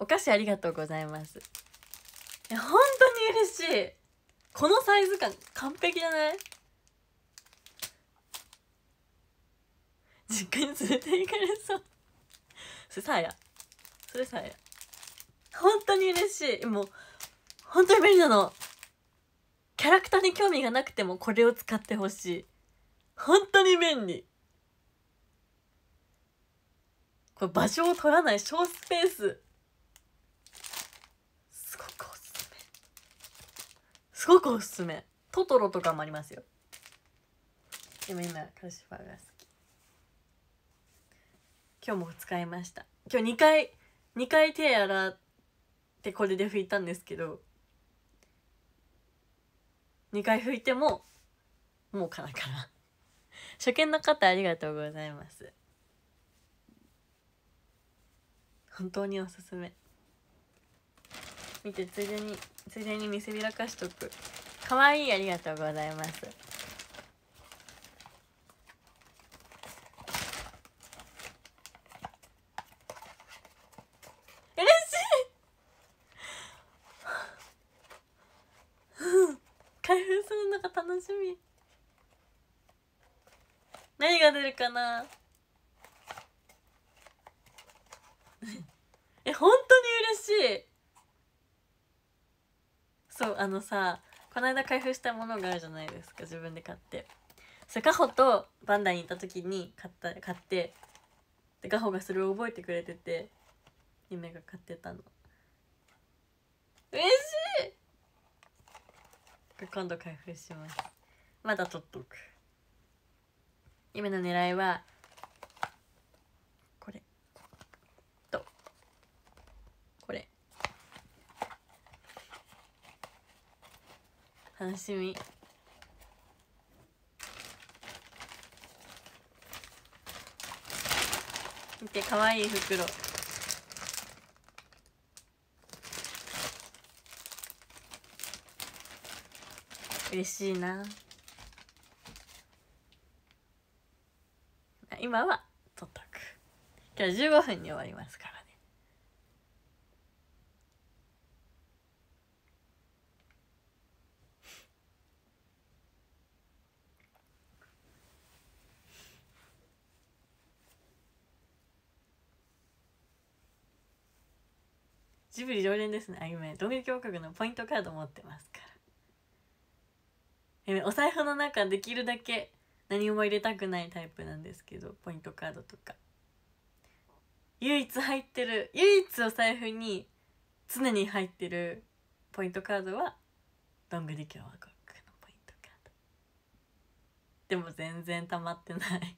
お菓子ありがとうございます。いや、本当に嬉しい。このサイズ感完璧じゃない実家に連れて行かれそうそれさあやそれさあや本当に嬉しいもう本当に便利なのキャラクターに興味がなくてもこれを使ってほしい本当に便利これ場所を取らない小スペースすごくおすすめトトロとかもありますよでも今カルシファーが好き今日も使いました今日2回2回手洗ってこれで拭いたんですけど2回拭いてももうカラカラ初見の方ありがとうございます本当におすすめ見てついでについでに見せびらかしとくかわいいありがとうございます嬉しい開封するのが楽しみ何が出るかなのさこの間開封したものがあるじゃないですか自分で買ってそれカホとバンダイに行った時に買った買ってでカホがそれを覚えてくれてて夢が買ってたの嬉しい今度開封しますまだ取っとく夢の狙いは楽しみ見てかわいい袋嬉しいな今は取っとく今日15分に終わりますジブリ常連ですねあゆめドン共和国のポイントカード持ってますからお財布の中できるだけ何も入れたくないタイプなんですけどポイントカードとか唯一入ってる唯一お財布に常に入ってるポイントカードはどングり共和国のポイントカードでも全然たまってない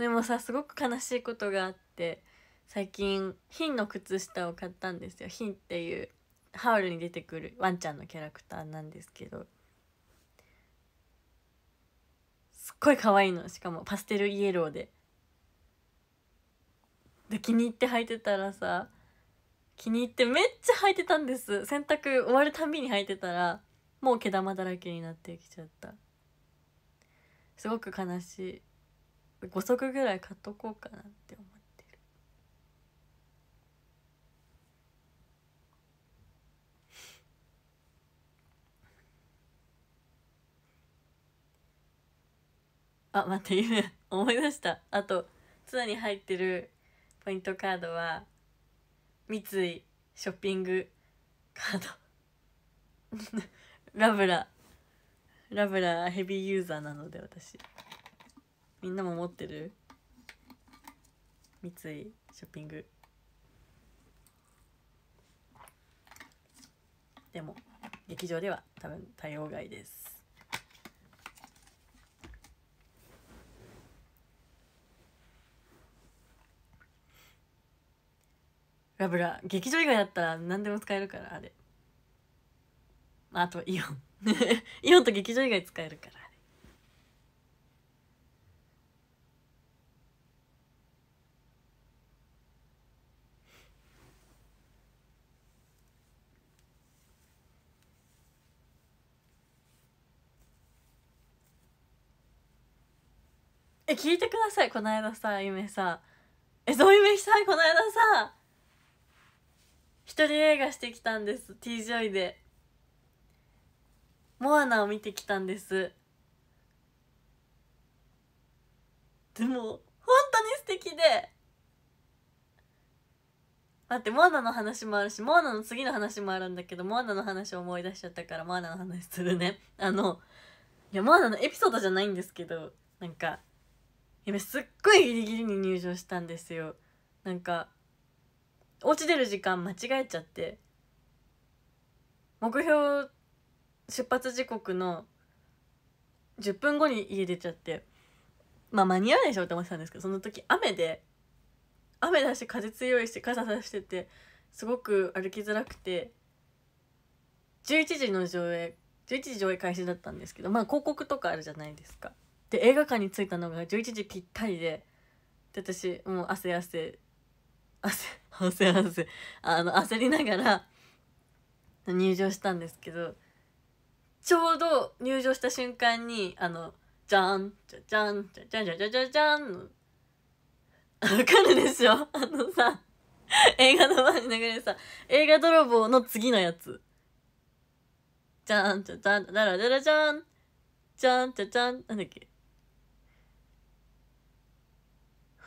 でもさすごく悲しいことがあって最近ヒンの靴下を買ったんですよヒンっていうハウルに出てくるワンちゃんのキャラクターなんですけどすっごい可愛いのしかもパステルイエローでで気に入って履いてたらさ気に入ってめっちゃ履いてたんです洗濯終わるたびに履いてたらもう毛玉だらけになってきちゃったすごく悲しい5足ぐらい買っとこうかなって思ってるあ待って夢 思い出したあとツアーに入ってるポイントカードは三井ショッピングカード ラブララブラヘビーユーザーなので私。みんなも持ってる三井ショッピングでも劇場では多分対応外ですラブラ劇場以外だったら何でも使えるからあれあとイオン イオンと劇場以外使えるからえ聞いてくださいこの間さ夢さえそう夢さんこの間さ一人映画してきたんです T ジョイでモアナを見てきたんですでも本当に素敵で待ってモアナの話もあるしモアナの次の話もあるんだけどモアナの話を思い出しちゃったからモアナの話するねあのいやモアナのエピソードじゃないんですけどなんか今すっごいギリギリに入場したんですよなんかお家出る時間間違えちゃって目標出発時刻の10分後に家出ちゃってまあ間に合わないでしょって思ってたんですけどその時雨で雨だし風強いし傘さしててすごく歩きづらくて11時の上映11時上映開始だったんですけどまあ広告とかあるじゃないですかで映画館に着いたのが11時ぴったりでで私もう汗汗汗汗汗あの焦りながら入場したんですけどちょうど入場した瞬間にあのじゃんじゃじゃんじゃじゃじゃじゃじゃんのわかるでしょあのさ映画の前に流れてさ映画泥棒の次のやつじゃんじゃじゃんだらだらじゃんじゃんじゃじゃんなんだっけ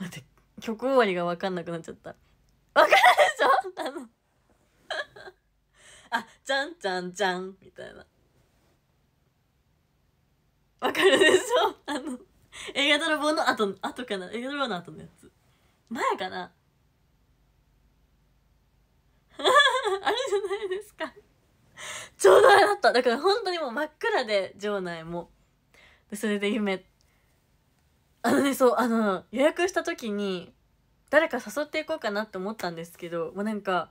待って曲終わりが分かんなくなっちゃった分かるでしょあの あじゃんじゃんじゃんみたいな分かるでしょあの映画泥棒の後後かな映画泥棒の後のやつ前かな あれじゃないですかちょうどあれだっただから本当にもう真っ暗で場内もそれで夢 あのねそうあの予約した時に誰か誘っていこうかなって思ったんですけどもうなんか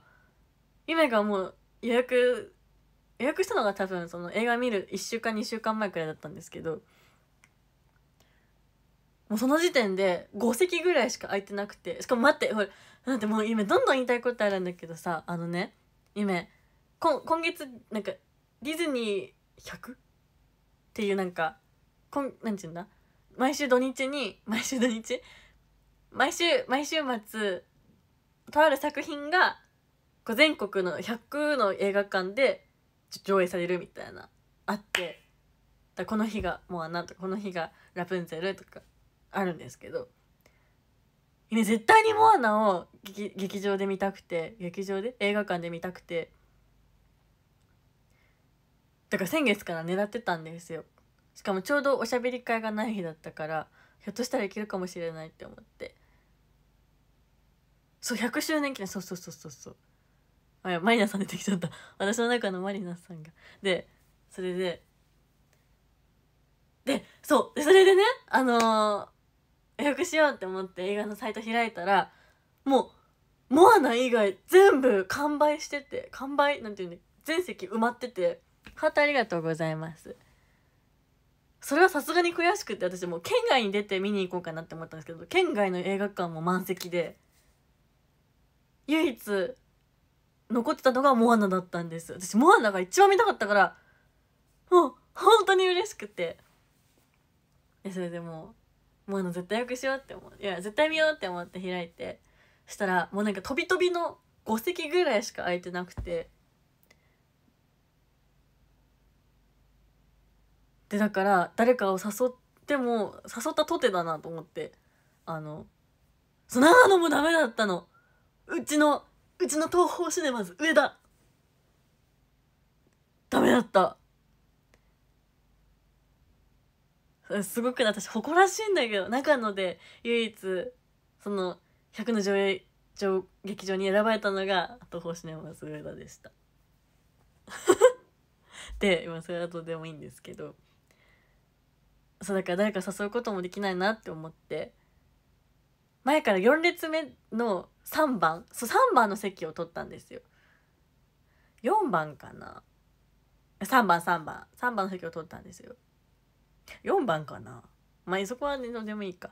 夢がもう予約予約したのが多分その映画見る1週間2週間前くらいだったんですけどもうその時点で5席ぐらいしか空いてなくてしかも待ってほらだってもう夢どんどん言いたいことあるんだけどさあのね夢こ今月なんかディズニー 100? っていうなんかこんなんて言うんだ毎週土日に毎週土日毎週毎週末とある作品が全国の100の映画館で上映されるみたいなあってだこの日がモアナとかこの日がラプンツェルとかあるんですけど、ね、絶対にモアナを劇場で見たくて劇場で映画館で見たくてだから先月から狙ってたんですよしかもちょうどおしゃべり会がない日だったからひょっとしたらいけるかもしれないって思ってそう100周年記念そうそうそうそうそうあやマリナさん出てきちゃった私の中のマリナさんがでそれででそうそれでねあのー、予約しようって思って映画のサイト開いたらもうモアナ以外全部完売してて完売なんていうんで全席埋まっててハートありがとうございますそれはさすがに悔しくて私もう県外に出て見に行こうかなって思ったんですけど県外の映画館も満席で唯一残ってたのがモアナだったんです私モアナが一番見たかったからもう本当に嬉しくてそれでもうモアナ絶対よくしようって思ういや絶対見ようって思って開いてそしたらもうなんか飛び飛びの5席ぐらいしか空いてなくてでだから誰かを誘っても誘ったとてだなと思ってあのそのなのもダメだったのうちのうちの東宝シネマズ上田ダメだったすごく私誇らしいんだけど中野で唯一その100の上映上劇場に選ばれたのが東宝シネマズ上田でした で今それはどうでもいいんですけどそうだから誰か誘うこともできないなって思って前から4列目の3番そう3番の席を取ったんですよ4番かな3番3番3番の席を取ったんですよ4番かなまあそこはどうでもいいか、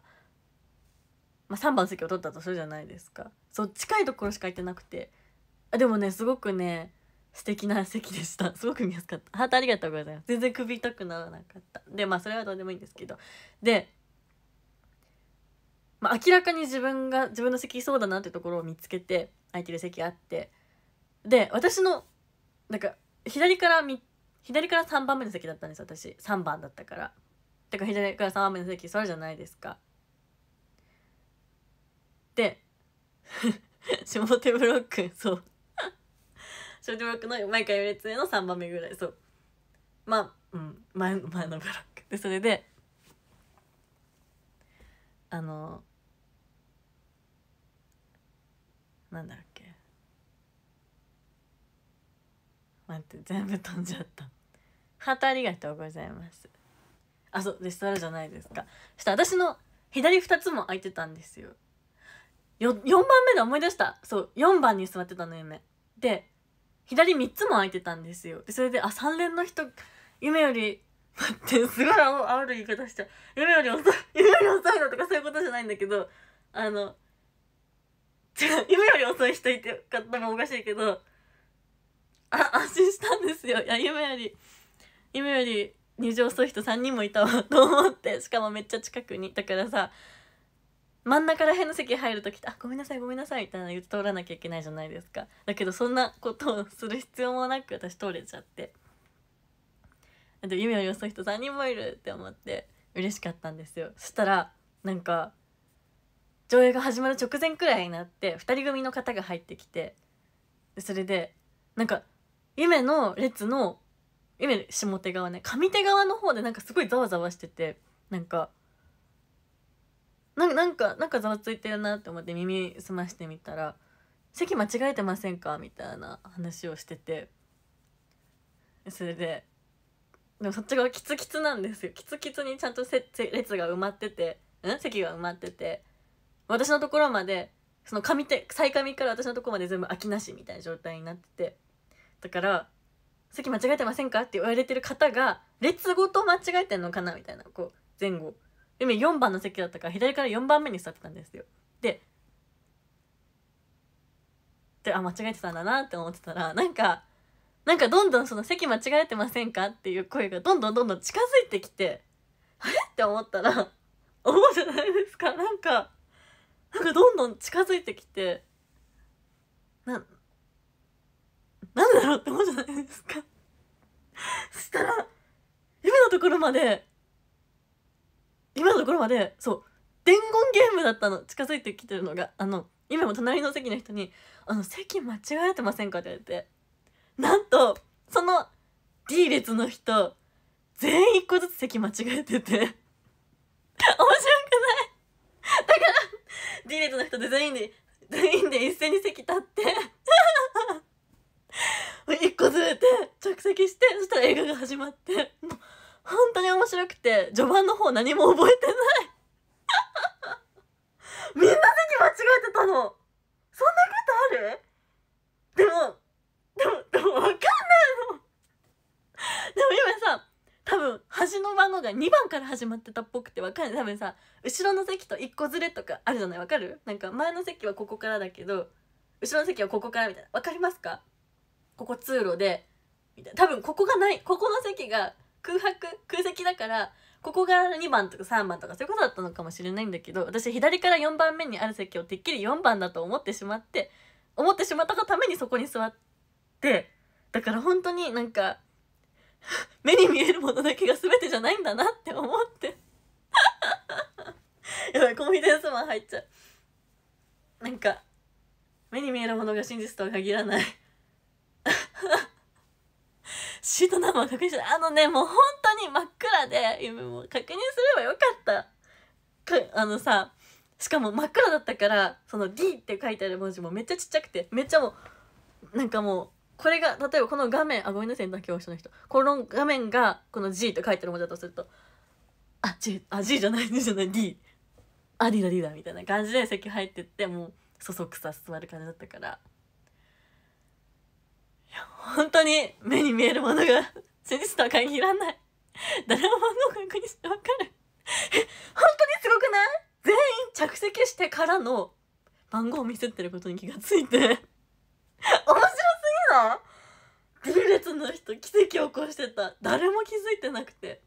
まあ、3番の席を取ったとするじゃないですかそう近いところしか行ってなくてでもねすごくね素敵な席でした すごく見やすかったハートありがとうございます全然首痛くならなかったでまあそれはどうでもいいんですけどで、まあ、明らかに自分が自分の席そうだなってところを見つけて空いてる席あってで私のなんか左から左から3番目の席だったんです私3番だったからだから左から3番目の席それじゃないですかで 下手ブロックそう少女ーブロックの毎回4列目の3番目ぐらいそうまあうん前前のブロックでそれであのなんだっけ待って全部飛んじゃったハートありがとうございますあそうでしたらじゃないですかそしたら私の左2つも空いてたんですよよ4番目で思い出したそう4番に座ってたの夢で左3つも空いてたんですよでそれであ3連の人夢より待ってすごい煽る言い方しちゃう夢より遅い 夢より遅いのとかそういうことじゃないんだけどあの違う夢より遅い人いてかったもおかしいけどあ安心したんですよいや夢より夢より入場遅い人3人もいたわと思ってしかもめっちゃ近くにだからさ真ん中ら辺の席入る時って「あごめんなさいごめんなさい」みたいな言って通らなきゃいけないじゃないですかだけどそんなことをする必要もなく私通れちゃってと夢をよそ人3人もいるって思って嬉しかったんですよそしたらなんか上映が始まる直前くらいになって2人組の方が入ってきてそれでなんか夢の列の夢下手側ね上手側の方でなんかすごいざわざわしててなんかななんかなんかざわついてるなって思って耳澄ましてみたら「席間違えてませんか?」みたいな話をしててそれででもそっち側キツキツなんですよキツキツにちゃんとせ列が埋まっててん席が埋まってて私のところまでその上手最上から私のところまで全部空きなしみたいな状態になっててだから「席間違えてませんか?」って言われてる方が列ごと間違えてんのかなみたいなこう前後。ゆめ4番の席だったから左から4番目に座ってたんですよでであ間違えてたんだなって思ってたらなんかなんかどんどんその席間違えてませんかっていう声がどんどんどんどん近づいてきてあれって思ったら思うじゃないですかなんかなんかどんどん近づいてきてななんだろうって思うじゃないですかそしたら夢のところまで今のところまでそう伝言ゲームだったの近づいてきてるのがあの今も隣の席の人に「あの席間違えてませんか?」って言われてなんとその D 列の人全員一個ずつ席間違えてて面白くないだから D 列の人で全員で全員で一斉に席立って一個ずれて着席してそしたら映画が始まってもう本当に面白くて、序盤の方何も覚えてない みんな席間違えてたのそんなことあるでも、でも、でもわかんないのでも今さ、多分、端の番号が2番から始まってたっぽくてわかんない。多分さ、後ろの席と1個ずれとかあるじゃないわかるなんか前の席はここからだけど、後ろの席はここからみたいな。わかりますかここ通路で、みたいな。多分ここがない、ここの席が空白空席だからここが2番とか3番とかそういうことだったのかもしれないんだけど私左から4番目にある席をてっきり4番だと思ってしまって思ってしまったがためにそこに座ってだから本当になんか目に見えるものだけが全てじゃないんだなって思って やばいコンフィデンスマン入っちゃうなんか目に見えるものが真実とは限らないシートナンバー確認して、あのね、もう本当に真っ暗で、も確認すればよかった。あのさ、しかも真っ暗だったから、その D って書いてある文字もめっちゃちっちゃくて、めっちゃもう、なんかもう、これが、例えばこの画面、あ、ごめんなさい、ね、教師の人。この画面が、この G と書いてる文字だとすると、あ、G、あ、G じゃない、G じゃない、D。あ、リだ、D だ、みたいな感じで席入ってって、もう、そそくさ座まる感じだったから。本当に目に見えるものが 真実とは限らない誰も番号確認してわかるえ 本当にすごくない全員着席してからの番号を見せてることに気がついて面白すぎない ?D 列の人奇跡を起こしてた誰も気づいてなくて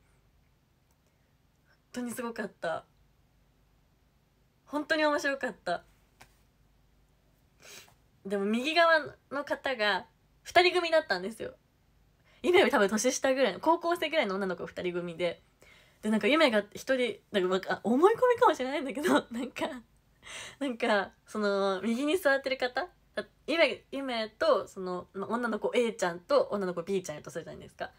本当にすごかった本当に面白かったでも右側の方が2人組だったんですよ夢より多分年下ぐらいの高校生ぐらいの女の子2人組ででなんか夢が一人なんか思い込みかもしれないんだけど なんかなんかその右に座ってる方夢夢とその、女の子 A ちゃんと女の子 B ちゃんやとするじゃないですか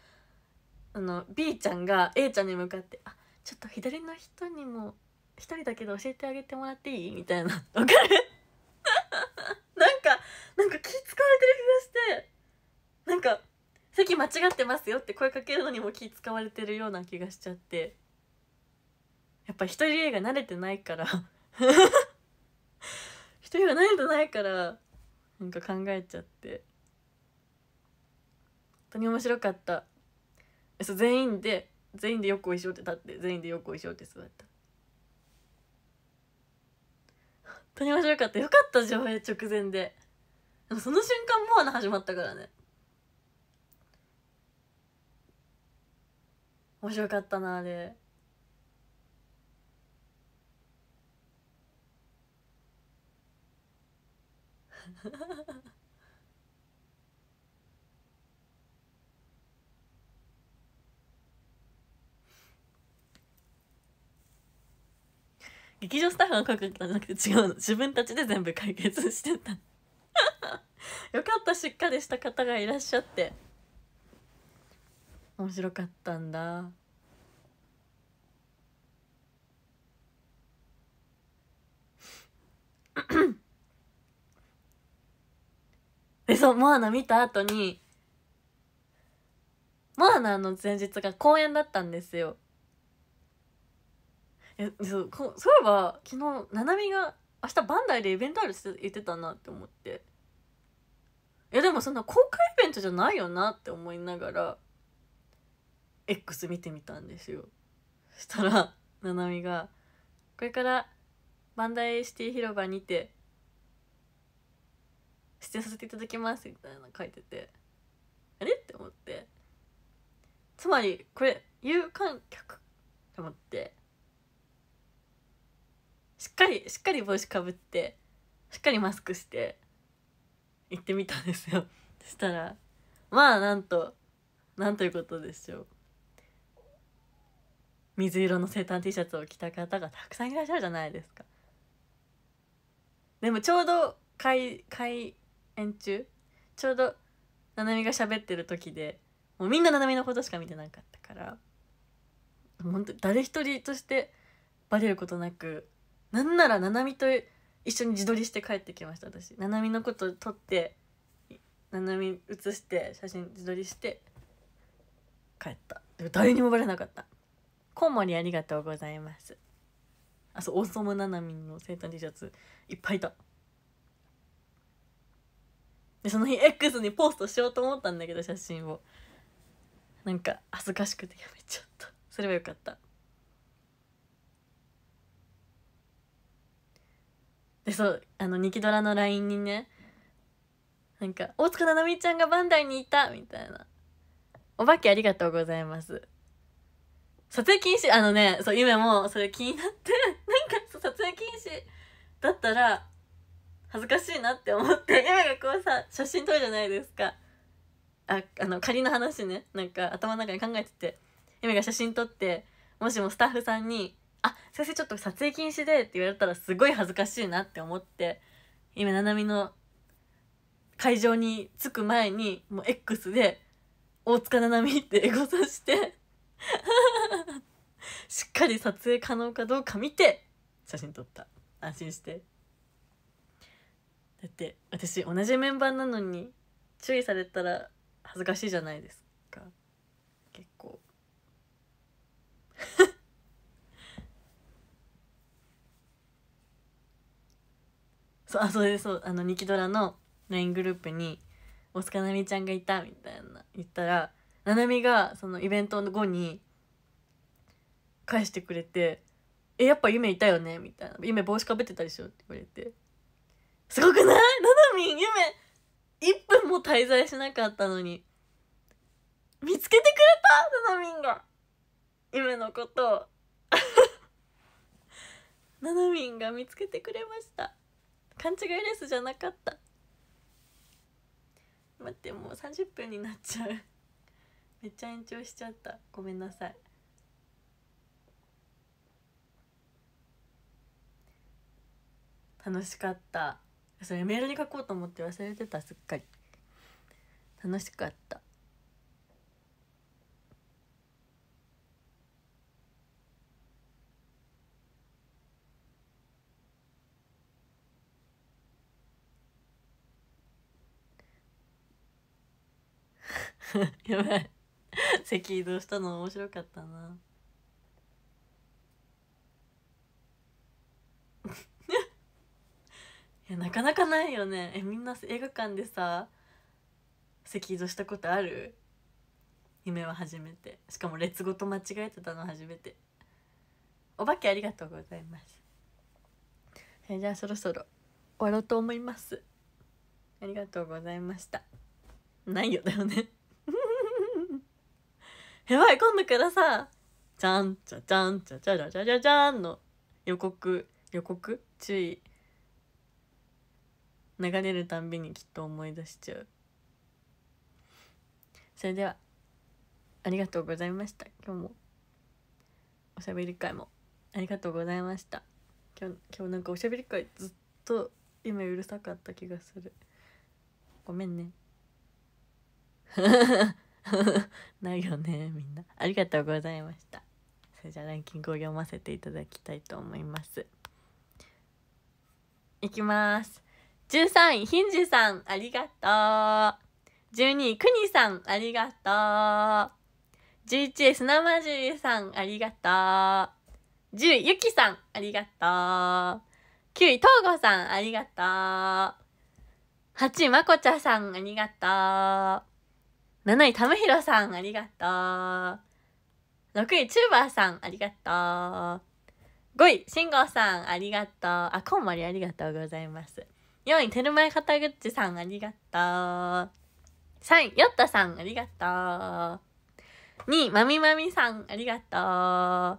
あの B ちゃんが A ちゃんに向かって「あちょっと左の人にも1人だけど教えてあげてもらっていい?」みたいなわかる なんかなんか気使われてる気がしてなんか席間違ってますよって声かけるのにも気使われてるような気がしちゃってやっぱ一人映画慣れてないから 一人映画慣れてないからなんか考えちゃって本当に面白かったそう全員で全員でよくおいしょって立って全員でよくおいしょって座った本当に面白かったよかった上映直前でその瞬間もうの始まったからね面白かったなあれハ 劇場スタッフが声かんじゃなくて違うの自分たちで全部解決してた よかったしっかりした方がいらっしゃって面白かったんだ えそうモアナ見た後にモアナの前日が公演だったんですよえそうこそういえば昨日ななみが明日バンダイでイベントあるって言ってたなって思っていやでもそんな公開イベントじゃないよなって思いながら X 見てみたんですよしたらななみが「これからバンダイシティ広場にて出演させていただきます」みたいなの書いててあれって思ってつまりこれ有観客と思ってしっかりしっかり帽子かぶってしっかりマスクして行ってみたんですよそしたらまあなんとなんということでしょう水色の生誕 T シャツを着た方がたくさんいらっしゃるじゃないですかでもちょうど開開演中ちょうどななみが喋ってる時でもうみんなななみのことしか見てなかったから本当誰一人としてバレることなくなんならななみと一緒に自撮りして帰ってきました私ななみのこと撮ってななみ写して写真自撮りして帰ったでも誰にもバレなかったコウモリありがとうございますあそうオーソムナナミンの生誕 T シャツいっぱいいたでその日 X にポストしようと思ったんだけど写真をなんか恥ずかしくてやめちゃったそれはよかったでそうあのニキドラの LINE にねなんか「大塚ななみちゃんがバンダイにいた!」みたいな「お化けありがとうございます」撮影禁止あのねそう夢もそれ気になって なんか撮影禁止だったら恥ずかしいなって思って夢がこうさ写真撮るじゃないですかああの仮の話ねなんか頭の中に考えてて夢が写真撮ってもしもスタッフさんに「あ先生ちょっと撮影禁止で」って言われたらすごい恥ずかしいなって思って今ななみの会場に着く前にもう X で「大塚ななみ」ってエゴさして しっかり撮影可能かどうか見て写真撮った安心してだって私同じメンバーなのに注意されたら恥ずかしいじゃないですか結構 そうあそうでそうあのニキドラの LINE グループに「大塚奈美ちゃんがいた」みたいな言ったらななみがそのイベントの後に返してくれて「えやっぱ夢いたよね」みたいな「夢帽子かぶってたでしょ」って言われて「すごくないななみ夢1分も滞在しなかったのに見つけてくれたななみんが夢のことを ななみんが見つけてくれました勘違いレースじゃなかった待ってもう30分になっちゃうめっちゃ延長しちゃったごめんなさい楽しかったそれメールに書こうと思って忘れてたすっかり楽しかった やばい 席移動したの面白かったな いやなかなかないよねえみんな映画館でさ席移動したことある夢は初めてしかも列ごと間違えてたの初めてお化けありがとうございますそれじゃあそろそろ終わろうと思いますありがとうございましたないよだよねやばい今度からさ「じゃんじゃじゃんじゃじゃじゃじゃじゃじゃん」の予告予告注意流れるたんびにきっと思い出しちゃうそれではありがとうございました今日もおしゃべり会もありがとうございました今日今日なんかおしゃべり会ずっと今うるさかった気がするごめんね なるよねみんなありがとうございましたそれじゃあランキングを読ませていただきたいと思いますいきます13位ヒンジさんありがとう12位クニさんありがとう11位砂マじりさんありがとう10位ゆきさんありがとう9位トウゴさんありがとう8位まこちゃさんありがとう7位、たむひろさん、ありがとう。6位、チューバーさん、ありがとう。5位、しんごうさん、ありがとう。あ、こんモりありがとうございます。4位、てるまえかたぐっちさん、ありがとう。3位、よったさん、ありがとう。2位、まみまみさん、ありがとう。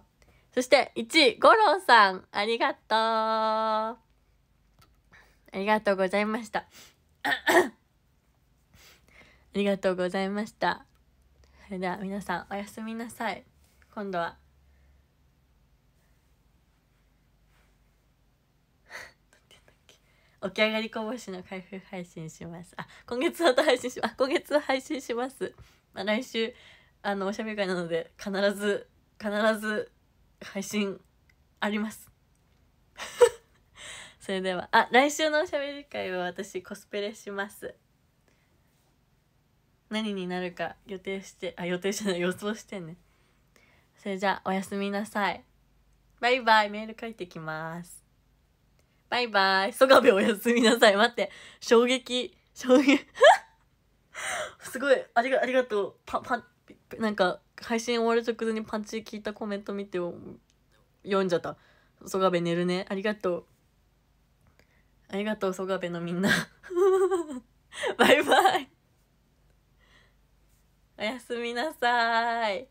そして、1位、ごろうさん、ありがとう。ありがとうございました。ありがとうございましたそれでは皆さんおやすみなさい今度は起き 上がりこぼしの開封配信しますあ今月は配信しまあ今月は配信します、まあ、来週あのおしゃべり会なので必ず必ず配信あります それではあ来週のおしゃべり会は私コスプレします何になるか予定してあ予定じゃない予想してねそれじゃあおやすみなさいバイバイメール書いてきますバイバイ曽我部おやすみなさい待って衝撃衝撃 すごいありがありがとうパパなんか配信終わる直前にパンチ聞いたコメント見て読んじゃった曽我部寝るねありがとうありがとう曽我部のみんな バイバイおやすみなさい。